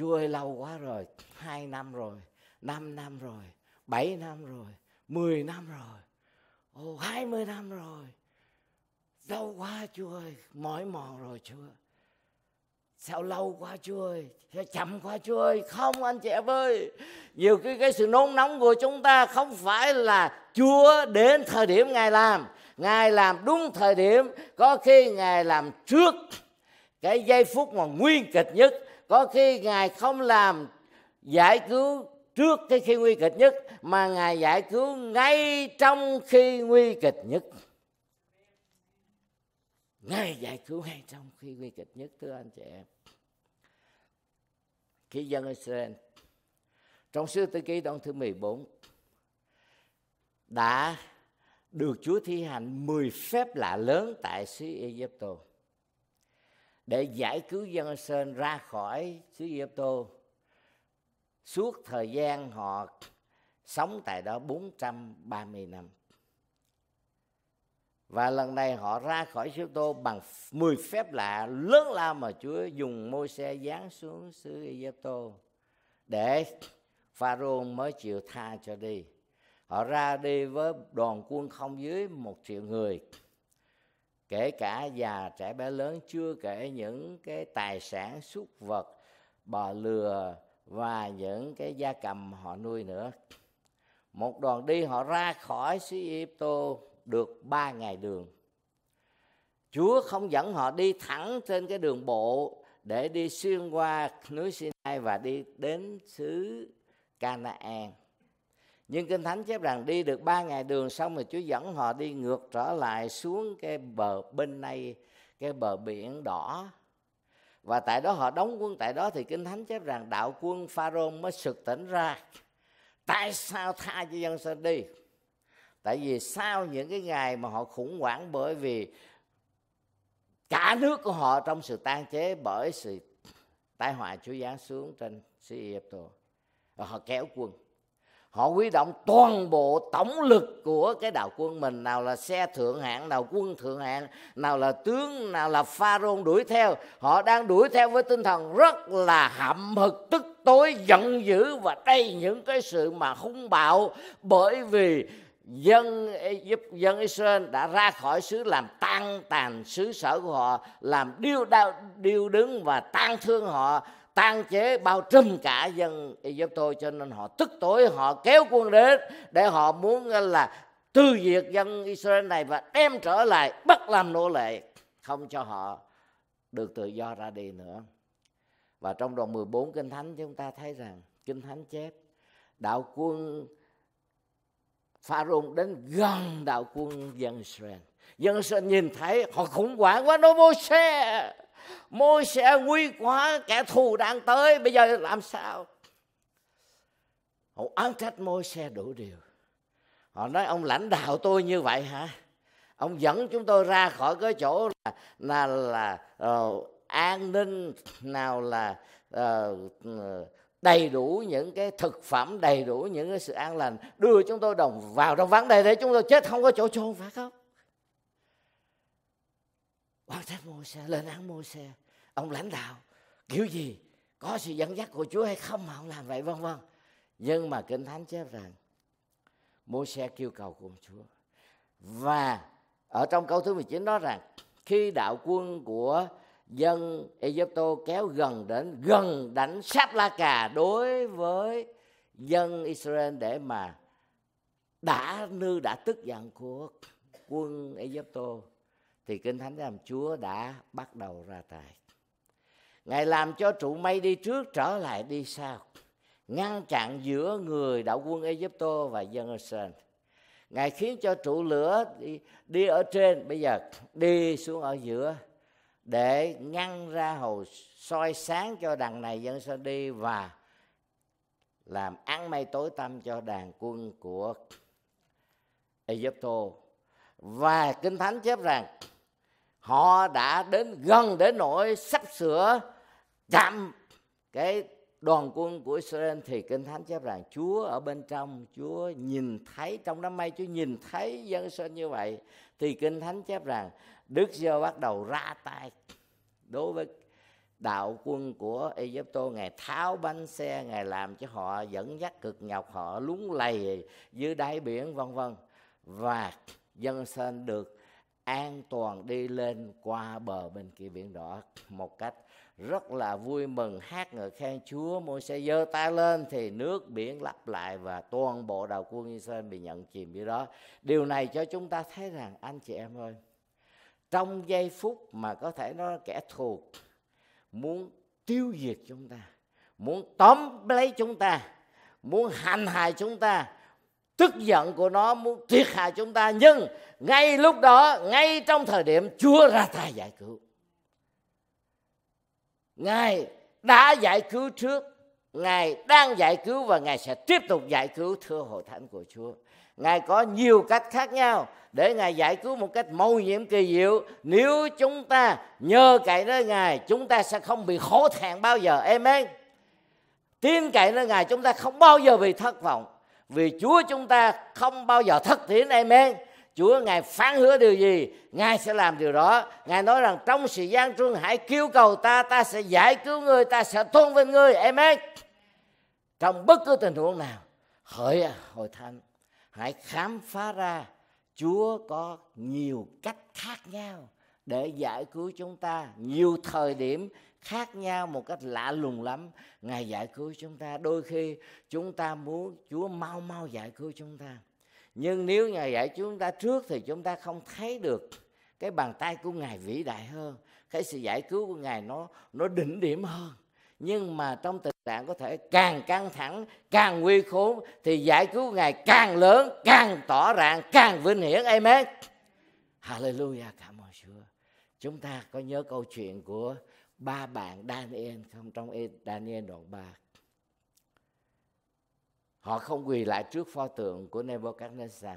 Chúa ơi lâu quá rồi, 2 năm rồi, 5 năm rồi, 7 năm rồi, 10 năm rồi, ô 20 năm rồi. Lâu quá Chúa ơi, mỏi mòn rồi Chúa. Sao lâu quá Chúa ơi, sao chậm quá Chúa ơi. Không anh chị em ơi, nhiều cái cái sự nôn nóng của chúng ta không phải là Chúa đến thời điểm Ngài làm. Ngài làm đúng thời điểm, có khi Ngài làm trước cái giây phút mà nguyên kịch nhất có khi ngài không làm giải cứu trước cái khi nguy kịch nhất mà ngài giải cứu ngay trong khi nguy kịch nhất ngài giải cứu ngay trong khi nguy kịch nhất thưa anh chị em khi dân Israel trong sứ tư ký đoạn thứ 14 đã được Chúa thi hành 10 phép lạ lớn tại xứ Egypto để giải cứu dân Sơn ra khỏi xứ Ai Cập suốt thời gian họ sống tại đó 430 năm và lần này họ ra khỏi xứ Tô bằng 10 phép lạ lớn lao mà Chúa dùng môi xe giáng xuống xứ Ai Cập để Pharaoh mới chịu tha cho đi. Họ ra đi với đoàn quân không dưới một triệu người kể cả già trẻ bé lớn chưa kể những cái tài sản súc vật bò lừa và những cái gia cầm họ nuôi nữa một đoàn đi họ ra khỏi xứ Egypto được ba ngày đường Chúa không dẫn họ đi thẳng trên cái đường bộ để đi xuyên qua núi Sinai và đi đến xứ Canaan nhưng kinh thánh chép rằng đi được ba ngày đường xong rồi chúa dẫn họ đi ngược trở lại xuống cái bờ bên này cái bờ biển đỏ và tại đó họ đóng quân tại đó thì kinh thánh chép rằng đạo quân pharaoh mới sực tỉnh ra tại sao tha cho dân sao đi tại vì sau những cái ngày mà họ khủng hoảng bởi vì cả nước của họ trong sự tan chế bởi sự tai họa chúa giáng xuống trên xứ Ai Cập họ kéo quân họ huy động toàn bộ tổng lực của cái đạo quân mình nào là xe thượng hạng nào quân thượng hạng nào là tướng nào là pha rôn đuổi theo họ đang đuổi theo với tinh thần rất là hậm hực tức tối giận dữ và đây những cái sự mà hung bạo bởi vì dân giúp dân Israel đã ra khỏi xứ làm tan tàn xứ sở của họ làm điêu đau điêu đứng và tan thương họ tan chế bao trùm cả dân Egypt thôi cho nên họ tức tối họ kéo quân đến để họ muốn ờ, là tiêu diệt dân Israel này và đem trở lại bắt làm nô lệ không cho họ được tự do ra đi nữa và trong đoạn 14 kinh thánh chúng ta thấy rằng kinh thánh chép đạo quân Pharaoh đến gần đạo quân dân Israel dân Israel nhìn thấy họ khủng hoảng quá nó vô xe môi xe nguy quá kẻ thù đang tới bây giờ làm sao họ oán trách môi xe đủ điều họ nói ông lãnh đạo tôi như vậy hả ông dẫn chúng tôi ra khỏi cái chỗ là là, là uh, an ninh nào là uh, đầy đủ những cái thực phẩm đầy đủ những cái sự an lành đưa chúng tôi đồng vào trong vấn đề để chúng tôi chết không có chỗ chôn phải không quan sát mô xe lên án mô xe ông lãnh đạo kiểu gì có sự dẫn dắt của chúa hay không mà ông làm vậy vân vân nhưng mà kinh thánh chép rằng mô xe kêu cầu của chúa và ở trong câu thứ 19 nói rằng khi đạo quân của dân Egypto kéo gần đến gần đánh sáp la cà đối với dân Israel để mà đã nư đã tức giận của quân Egypto thì kinh thánh làm chúa đã bắt đầu ra tài ngài làm cho trụ mây đi trước trở lại đi sau ngăn chặn giữa người đạo quân Ai Egypto và dân Israel. Ngài khiến cho trụ lửa đi, đi ở trên bây giờ đi xuống ở giữa để ngăn ra hồ soi sáng cho đằng này dân Israel đi và làm ăn mây tối tăm cho đàn quân của Ai Egypto. Và Kinh Thánh chép rằng họ đã đến gần đến nỗi sắp sửa chạm cái đoàn quân của Israel thì kinh thánh chép rằng Chúa ở bên trong Chúa nhìn thấy trong đám mây Chúa nhìn thấy dân Israel như vậy thì kinh thánh chép rằng Đức Giê bắt đầu ra tay đối với đạo quân của Egypto ngày tháo bánh xe ngày làm cho họ dẫn dắt cực nhọc họ lún lầy dưới đáy biển vân vân và dân Israel được an toàn đi lên qua bờ bên kia biển đỏ một cách rất là vui mừng hát ngợi khen Chúa môi xe giơ tay lên thì nước biển lặp lại và toàn bộ đầu quân Israel bị nhận chìm dưới đó điều này cho chúng ta thấy rằng anh chị em ơi trong giây phút mà có thể nó kẻ thù muốn tiêu diệt chúng ta muốn tóm lấy chúng ta muốn hành hại chúng ta tức giận của nó muốn triệt hạ chúng ta nhưng ngay lúc đó ngay trong thời điểm chúa ra tay giải cứu ngài đã giải cứu trước ngài đang giải cứu và ngài sẽ tiếp tục giải cứu thưa hội thánh của chúa ngài có nhiều cách khác nhau để ngài giải cứu một cách mâu nhiệm kỳ diệu nếu chúng ta nhờ cậy nơi ngài chúng ta sẽ không bị khổ thẹn bao giờ amen tin cậy nơi ngài chúng ta không bao giờ bị thất vọng vì Chúa chúng ta không bao giờ thất thiện amen Chúa Ngài phán hứa điều gì Ngài sẽ làm điều đó Ngài nói rằng trong sự gian truân hãy kêu cầu ta Ta sẽ giải cứu người Ta sẽ tôn vinh người Amen Trong bất cứ tình huống nào Hỡi à, hội thánh Hãy khám phá ra Chúa có nhiều cách khác nhau Để giải cứu chúng ta Nhiều thời điểm khác nhau một cách lạ lùng lắm ngài giải cứu chúng ta đôi khi chúng ta muốn chúa mau mau giải cứu chúng ta nhưng nếu ngài giải cứu chúng ta trước thì chúng ta không thấy được cái bàn tay của ngài vĩ đại hơn cái sự giải cứu của ngài nó nó đỉnh điểm hơn nhưng mà trong tình trạng có thể càng căng thẳng càng nguy khốn thì giải cứu ngài càng lớn càng tỏ rạng càng vinh hiển amen hallelujah cảm ơn chúa chúng ta có nhớ câu chuyện của ba bạn Daniel không trong e-, Daniel đoạn 3 họ không quỳ lại trước pho tượng của Nebuchadnezzar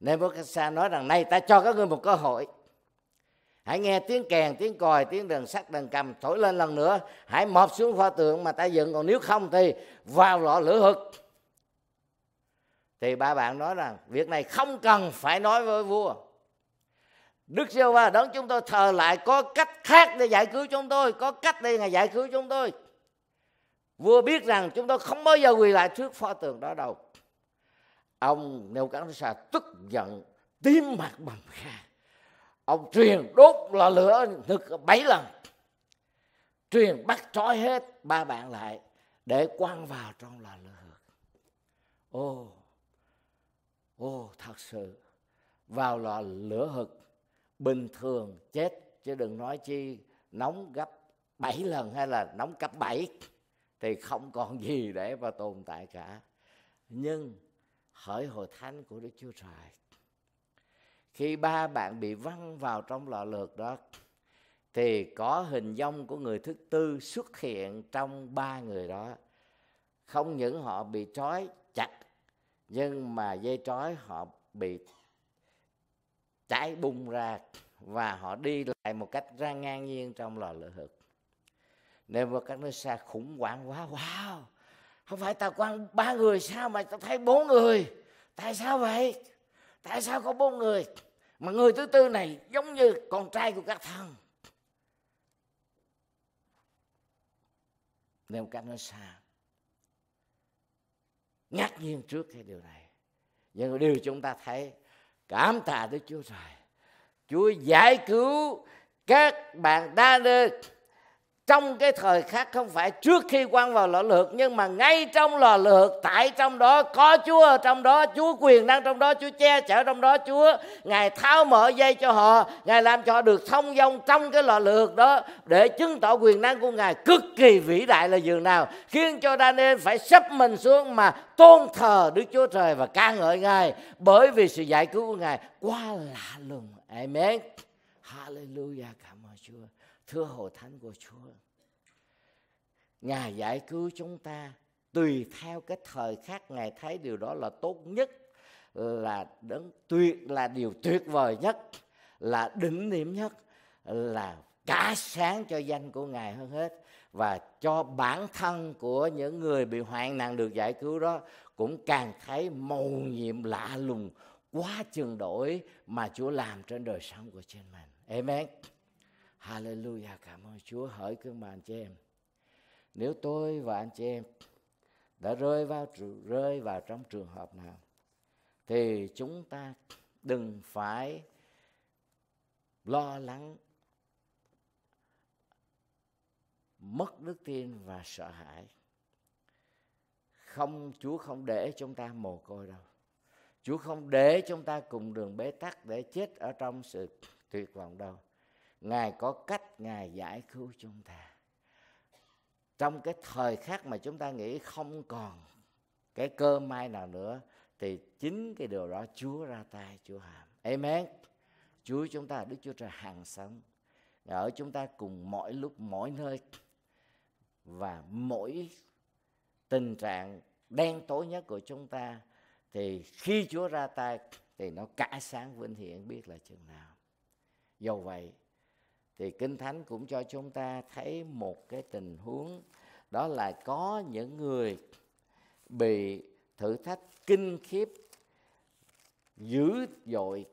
Nebuchadnezzar nói rằng nay ta cho các ngươi một cơ hội hãy nghe tiếng kèn tiếng còi tiếng đờn sắt đờn cầm thổi lên lần nữa hãy mọp xuống pho tượng mà ta dựng còn nếu không thì vào lọ lửa hực thì ba bạn nói rằng việc này không cần phải nói với vua Đức giê va đón chúng tôi thờ lại có cách khác để giải cứu chúng tôi, có cách để Ngài giải cứu chúng tôi. Vua biết rằng chúng tôi không bao giờ quỳ lại trước pho tượng đó đâu. Ông Nebuchadnezzar tức giận, tím mặt bầm kha. Ông truyền đốt lò lửa ngực bảy lần. Truyền bắt trói hết ba bạn lại để quăng vào trong lò lửa. Ô, ô thật sự vào lò lửa hực bình thường chết chứ đừng nói chi nóng gấp 7 lần hay là nóng cấp 7 thì không còn *laughs* gì để mà tồn tại cả nhưng hỡi hội thánh của đức chúa trời khi ba bạn bị văng vào trong lò lượt đó thì có hình dung của người thứ tư xuất hiện trong ba người đó không những họ bị trói chặt nhưng mà dây trói họ bị chạy bùng ra và họ đi lại một cách ra ngang nhiên trong lò lửa hực xa khủng hoảng quá wow không phải tao quan ba người sao mà tao thấy bốn người tại sao vậy tại sao có bốn người mà người thứ tư này giống như con trai của các thần nên cách nó xa ngạc nhiên trước cái điều này nhưng điều chúng ta thấy cảm tạ Đức Chúa Trời Chúa giải cứu các bạn đa đơn trong cái thời khắc không phải trước khi quăng vào lò lượt nhưng mà ngay trong lò lượt tại trong đó có Chúa ở trong đó Chúa quyền năng trong đó Chúa che chở trong đó Chúa ngài tháo mở dây cho họ ngài làm cho họ được thông dong trong cái lò lượt đó để chứng tỏ quyền năng của ngài cực kỳ vĩ đại là dường nào khiến cho Daniel phải sắp mình xuống mà tôn thờ Đức Chúa Trời và ca ngợi ngài bởi vì sự giải cứu của ngài quá lạ lùng Amen Hallelujah cảm ơn Chúa thưa hội thánh của Chúa Ngài giải cứu chúng ta tùy theo cái thời khắc Ngài thấy điều đó là tốt nhất là đấng tuyệt là điều tuyệt vời nhất là đỉnh điểm nhất là cả sáng cho danh của Ngài hơn hết và cho bản thân của những người bị hoạn nạn được giải cứu đó cũng càng thấy mầu nhiệm lạ lùng quá chừng đổi mà Chúa làm trên đời sống của trên mình. Amen. Hallelujah, cảm ơn Chúa hỡi các bạn chị em. Nếu tôi và anh chị em đã rơi vào rơi vào trong trường hợp nào thì chúng ta đừng phải lo lắng mất đức tin và sợ hãi không chúa không để chúng ta mồ côi đâu chúa không để chúng ta cùng đường bế tắc để chết ở trong sự tuyệt vọng đâu ngài có cách ngài giải cứu chúng ta trong cái thời khắc mà chúng ta nghĩ không còn cái cơ may nào nữa thì chính cái điều đó Chúa ra tay Chúa hàm amen Chúa chúng ta Đức Chúa Trời hàng sống ở chúng ta cùng mỗi lúc mỗi nơi và mỗi tình trạng đen tối nhất của chúng ta thì khi Chúa ra tay thì nó cả sáng vinh hiển biết là chừng nào. Do vậy, thì kinh thánh cũng cho chúng ta thấy một cái tình huống đó là có những người bị thử thách kinh khiếp dữ dội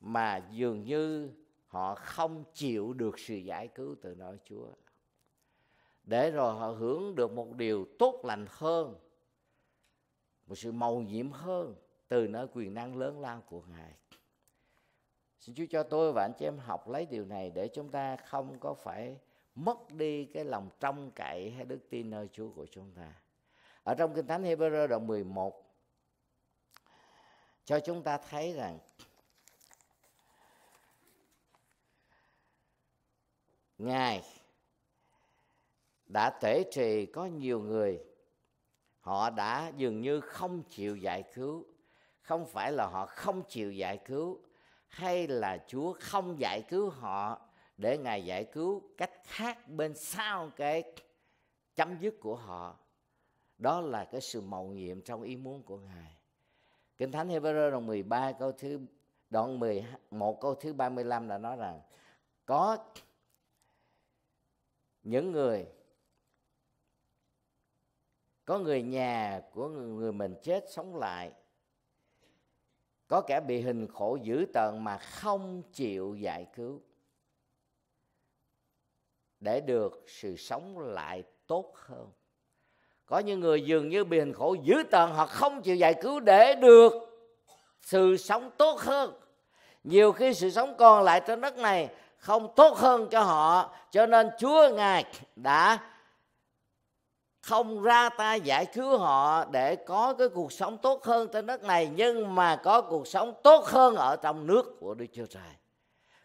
mà dường như họ không chịu được sự giải cứu từ nơi Chúa để rồi họ hưởng được một điều tốt lành hơn một sự màu nhiệm hơn từ nơi quyền năng lớn lao của ngài xin Chúa cho tôi và anh chị em học lấy điều này để chúng ta không có phải mất đi cái lòng trông cậy hay đức tin nơi Chúa của chúng ta. Ở trong Kinh Thánh Hebrew đoạn 11 cho chúng ta thấy rằng Ngài đã tể trì có nhiều người họ đã dường như không chịu giải cứu không phải là họ không chịu giải cứu hay là Chúa không giải cứu họ để Ngài giải cứu cách khác bên sau cái chấm dứt của họ. Đó là cái sự mầu nhiệm trong ý muốn của Ngài. Kinh Thánh Hebrew đoạn 13 câu thứ đoạn 11 câu thứ 35 là nói rằng có những người có người nhà của người mình chết sống lại có kẻ bị hình khổ dữ tợn mà không chịu giải cứu để được sự sống lại tốt hơn có những người dường như bị hình khổ dữ tợn hoặc không chịu giải cứu để được sự sống tốt hơn nhiều khi sự sống còn lại trên đất này không tốt hơn cho họ cho nên chúa ngài đã không ra ta giải cứu họ để có cái cuộc sống tốt hơn trên đất này nhưng mà có cuộc sống tốt hơn ở trong nước của Đức Chúa Trời.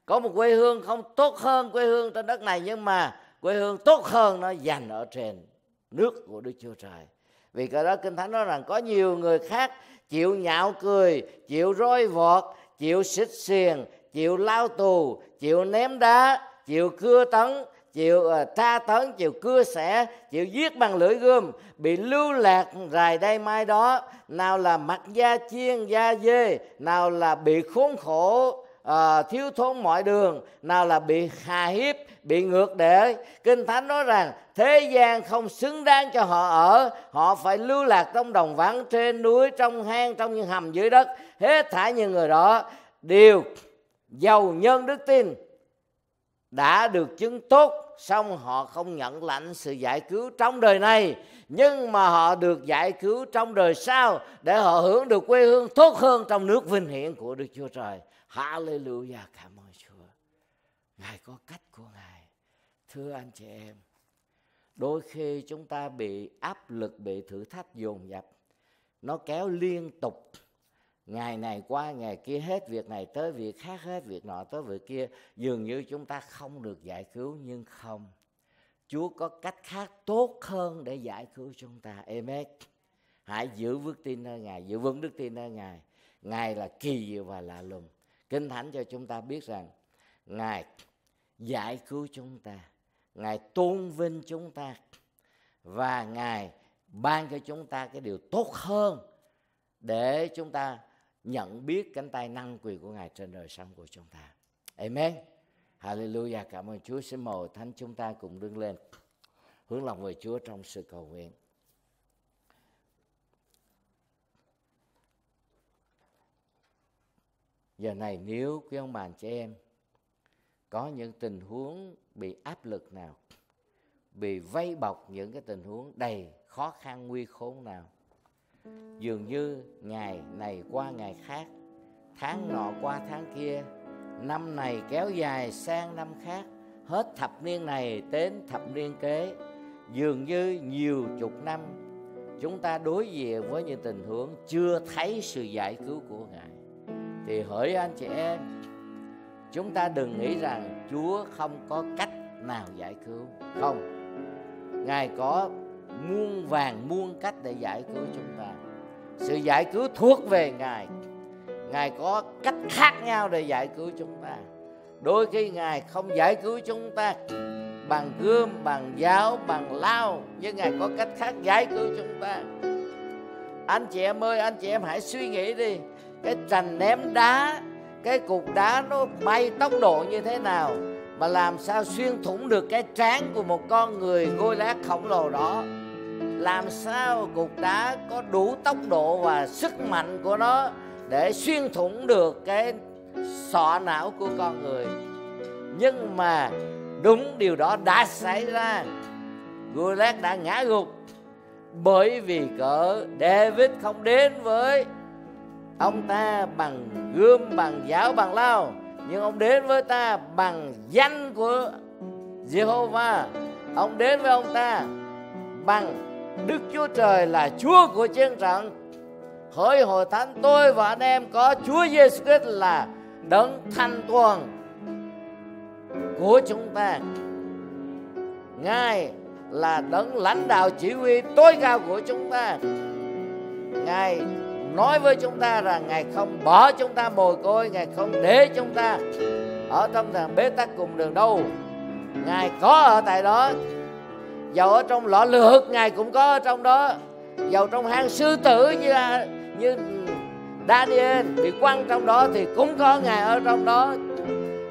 Có một quê hương không tốt hơn quê hương trên đất này nhưng mà quê hương tốt hơn nó dành ở trên nước của Đức Chúa Trời. Vì cái đó Kinh Thánh nói rằng có nhiều người khác chịu nhạo cười, chịu roi vọt, chịu xích xiền, chịu lao tù, chịu ném đá, chịu cưa tấn, chịu ờ, tha tấn chịu cưa xẻ chịu giết bằng lưỡi gươm bị lưu lạc rài đây mai đó nào là mặt da chiên da dê nào là bị khốn khổ uh, thiếu thốn mọi đường nào là bị hà hiếp bị ngược để kinh thánh nói rằng thế gian không xứng đáng cho họ ở họ phải lưu lạc trong đồng vắng trên núi trong hang trong những hầm dưới đất hết thảy những người đó đều giàu nhân đức tin đã được chứng tốt xong họ không nhận lãnh sự giải cứu trong đời này nhưng mà họ được giải cứu trong đời sau để họ hưởng được quê hương tốt hơn trong nước vinh hiển của Đức Chúa Trời. Hallelujah, cảm ơn Chúa. Ngài có cách của Ngài. Thưa anh chị em, đôi khi chúng ta bị áp lực, bị thử thách dồn dập, nó kéo liên tục ngày này qua ngày kia hết việc này tới việc khác hết việc nọ tới việc kia dường như chúng ta không được giải cứu nhưng không chúa có cách khác tốt hơn để giải cứu chúng ta amen hãy giữ vững tin nơi ngài giữ vững đức tin nơi ngài ngài là kỳ diệu và lạ lùng kinh thánh cho chúng ta biết rằng ngài giải cứu chúng ta ngài tôn vinh chúng ta và ngài ban cho chúng ta cái điều tốt hơn để chúng ta nhận biết cánh tay năng quyền của Ngài trên đời sống của chúng ta. Amen. Hallelujah. Cảm ơn Chúa. Xin mời Thánh chúng ta cùng đứng lên hướng lòng về Chúa trong sự cầu nguyện. Giờ này nếu quý ông bà chị em có những tình huống bị áp lực nào, bị vây bọc những cái tình huống đầy khó khăn nguy khốn nào, dường như ngày này qua ngày khác tháng nọ qua tháng kia năm này kéo dài sang năm khác hết thập niên này đến thập niên kế dường như nhiều chục năm chúng ta đối diện với những tình huống chưa thấy sự giải cứu của ngài thì hỏi anh chị em chúng ta đừng nghĩ rằng chúa không có cách nào giải cứu không ngài có muôn vàng muôn cách để giải cứu chúng ta sự giải cứu thuộc về ngài ngài có cách khác nhau để giải cứu chúng ta đôi khi ngài không giải cứu chúng ta bằng gươm bằng giáo bằng lao nhưng ngài có cách khác giải cứu chúng ta anh chị em ơi anh chị em hãy suy nghĩ đi cái trành ném đá cái cục đá nó bay tốc độ như thế nào mà làm sao xuyên thủng được cái trán của một con người ngôi lá khổng lồ đó làm sao cục đá có đủ tốc độ và sức mạnh của nó để xuyên thủng được cái sọ não của con người nhưng mà đúng điều đó đã xảy ra Goliath đã ngã gục bởi vì cỡ David không đến với ông ta bằng gươm bằng giáo bằng lao nhưng ông đến với ta bằng danh của Jehovah ông đến với ông ta bằng Đức Chúa Trời là Chúa của chiến trận Hỡi hội thánh tôi và anh em có Chúa Giêsu Christ là đấng thanh toàn của chúng ta Ngài là đấng lãnh đạo chỉ huy tối cao của chúng ta Ngài nói với chúng ta rằng Ngài không bỏ chúng ta mồi côi Ngài không để chúng ta ở trong thằng bế tắc cùng đường đâu Ngài có ở tại đó dầu ở trong lọ lượt ngài cũng có ở trong đó dầu trong hang sư tử như à, như Daniel bị quăng trong đó thì cũng có ngài ở trong đó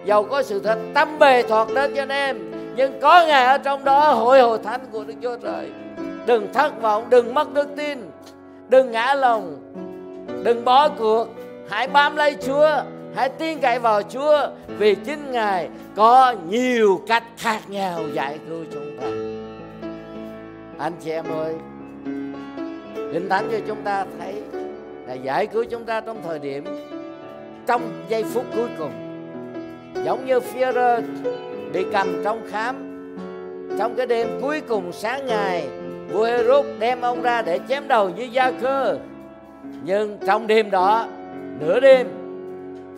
dầu có sự thật tâm bề thoạt đến cho anh em nhưng có ngài ở trong đó hội hội thánh của đức chúa trời đừng thất vọng đừng mất đức tin đừng ngã lòng đừng bỏ cuộc hãy bám lấy chúa hãy tin cậy vào chúa vì chính ngài có nhiều cách khác nhau giải cứu chúng anh chị em ơi Kinh Thánh cho chúng ta thấy là giải cứu chúng ta trong thời điểm trong giây phút cuối cùng giống như Führer bị cầm trong khám trong cái đêm cuối cùng sáng ngày vua Herod đem ông ra để chém đầu như gia cơ nhưng trong đêm đó nửa đêm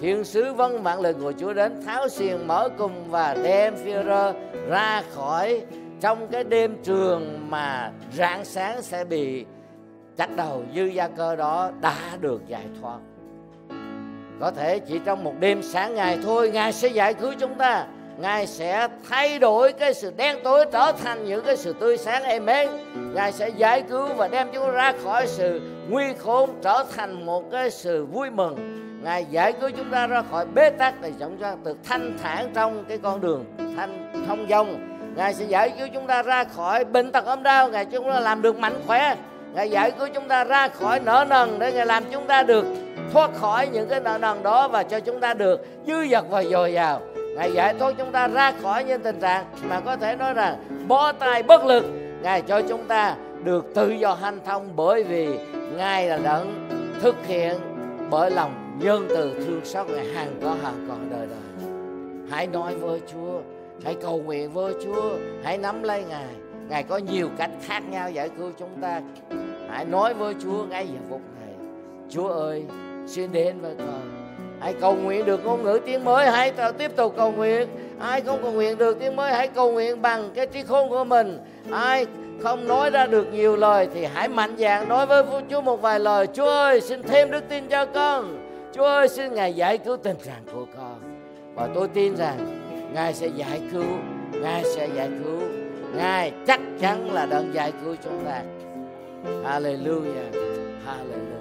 thiên sứ vâng mạng lời của Chúa đến tháo xiềng mở cùng và đem Führer ra khỏi trong cái đêm trường mà rạng sáng sẽ bị chặt đầu dư gia cơ đó đã được giải thoát có thể chỉ trong một đêm sáng ngày thôi ngài sẽ giải cứu chúng ta ngài sẽ thay đổi cái sự đen tối trở thành những cái sự tươi sáng êm ái ngài sẽ giải cứu và đem chúng ta ra khỏi sự nguy khốn trở thành một cái sự vui mừng ngài giải cứu chúng ta ra khỏi bế tắc để chúng ta được thanh thản trong cái con đường thanh thông dong Ngài sẽ giải cứu chúng ta ra khỏi bệnh tật ốm đau Ngài chúng ta làm được mạnh khỏe Ngài giải cứu chúng ta ra khỏi nợ nần để Ngài làm chúng ta được thoát khỏi những cái nợ nần đó và cho chúng ta được dư dật và dồi dào. Ngài giải thoát chúng ta ra khỏi những tình trạng mà có thể nói rằng bó tay bất lực. Ngài cho chúng ta được tự do hành thông bởi vì Ngài là đấng thực hiện bởi lòng nhân từ thương xót Ngài hàng có hàng còn đời đời. Hãy nói với Chúa hãy cầu nguyện với Chúa hãy nắm lấy Ngài Ngài có nhiều cách khác nhau giải cứu chúng ta hãy nói với Chúa ngay giờ phút này Chúa ơi xin đến với con hãy cầu nguyện được ngôn ngữ tiếng mới hãy tiếp tục cầu nguyện ai không cầu nguyện được tiếng mới hãy cầu nguyện bằng cái trí khôn của mình ai không nói ra được nhiều lời thì hãy mạnh dạn nói với Chúa một vài lời Chúa ơi xin thêm đức tin cho con Chúa ơi xin Ngài giải cứu tình trạng của con và tôi tin rằng ngài sẽ giải cứu ngài sẽ giải cứu ngài chắc chắn là đấng giải cứu chúng ta hallelujah hallelujah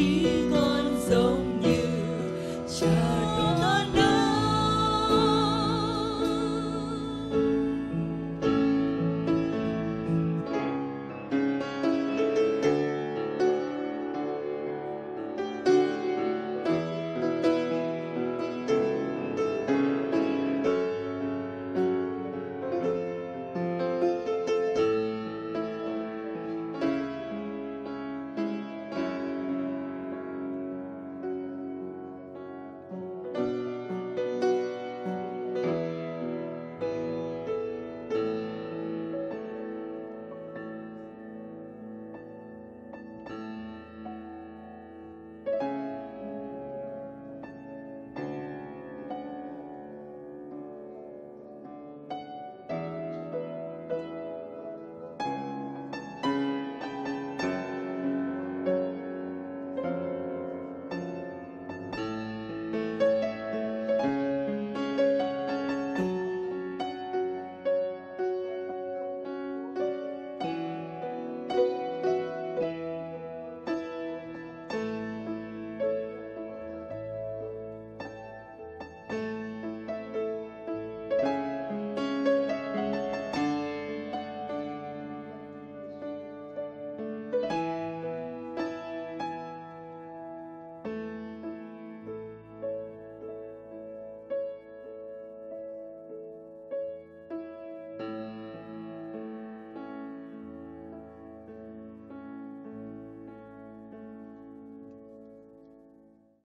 chỉ còn dòng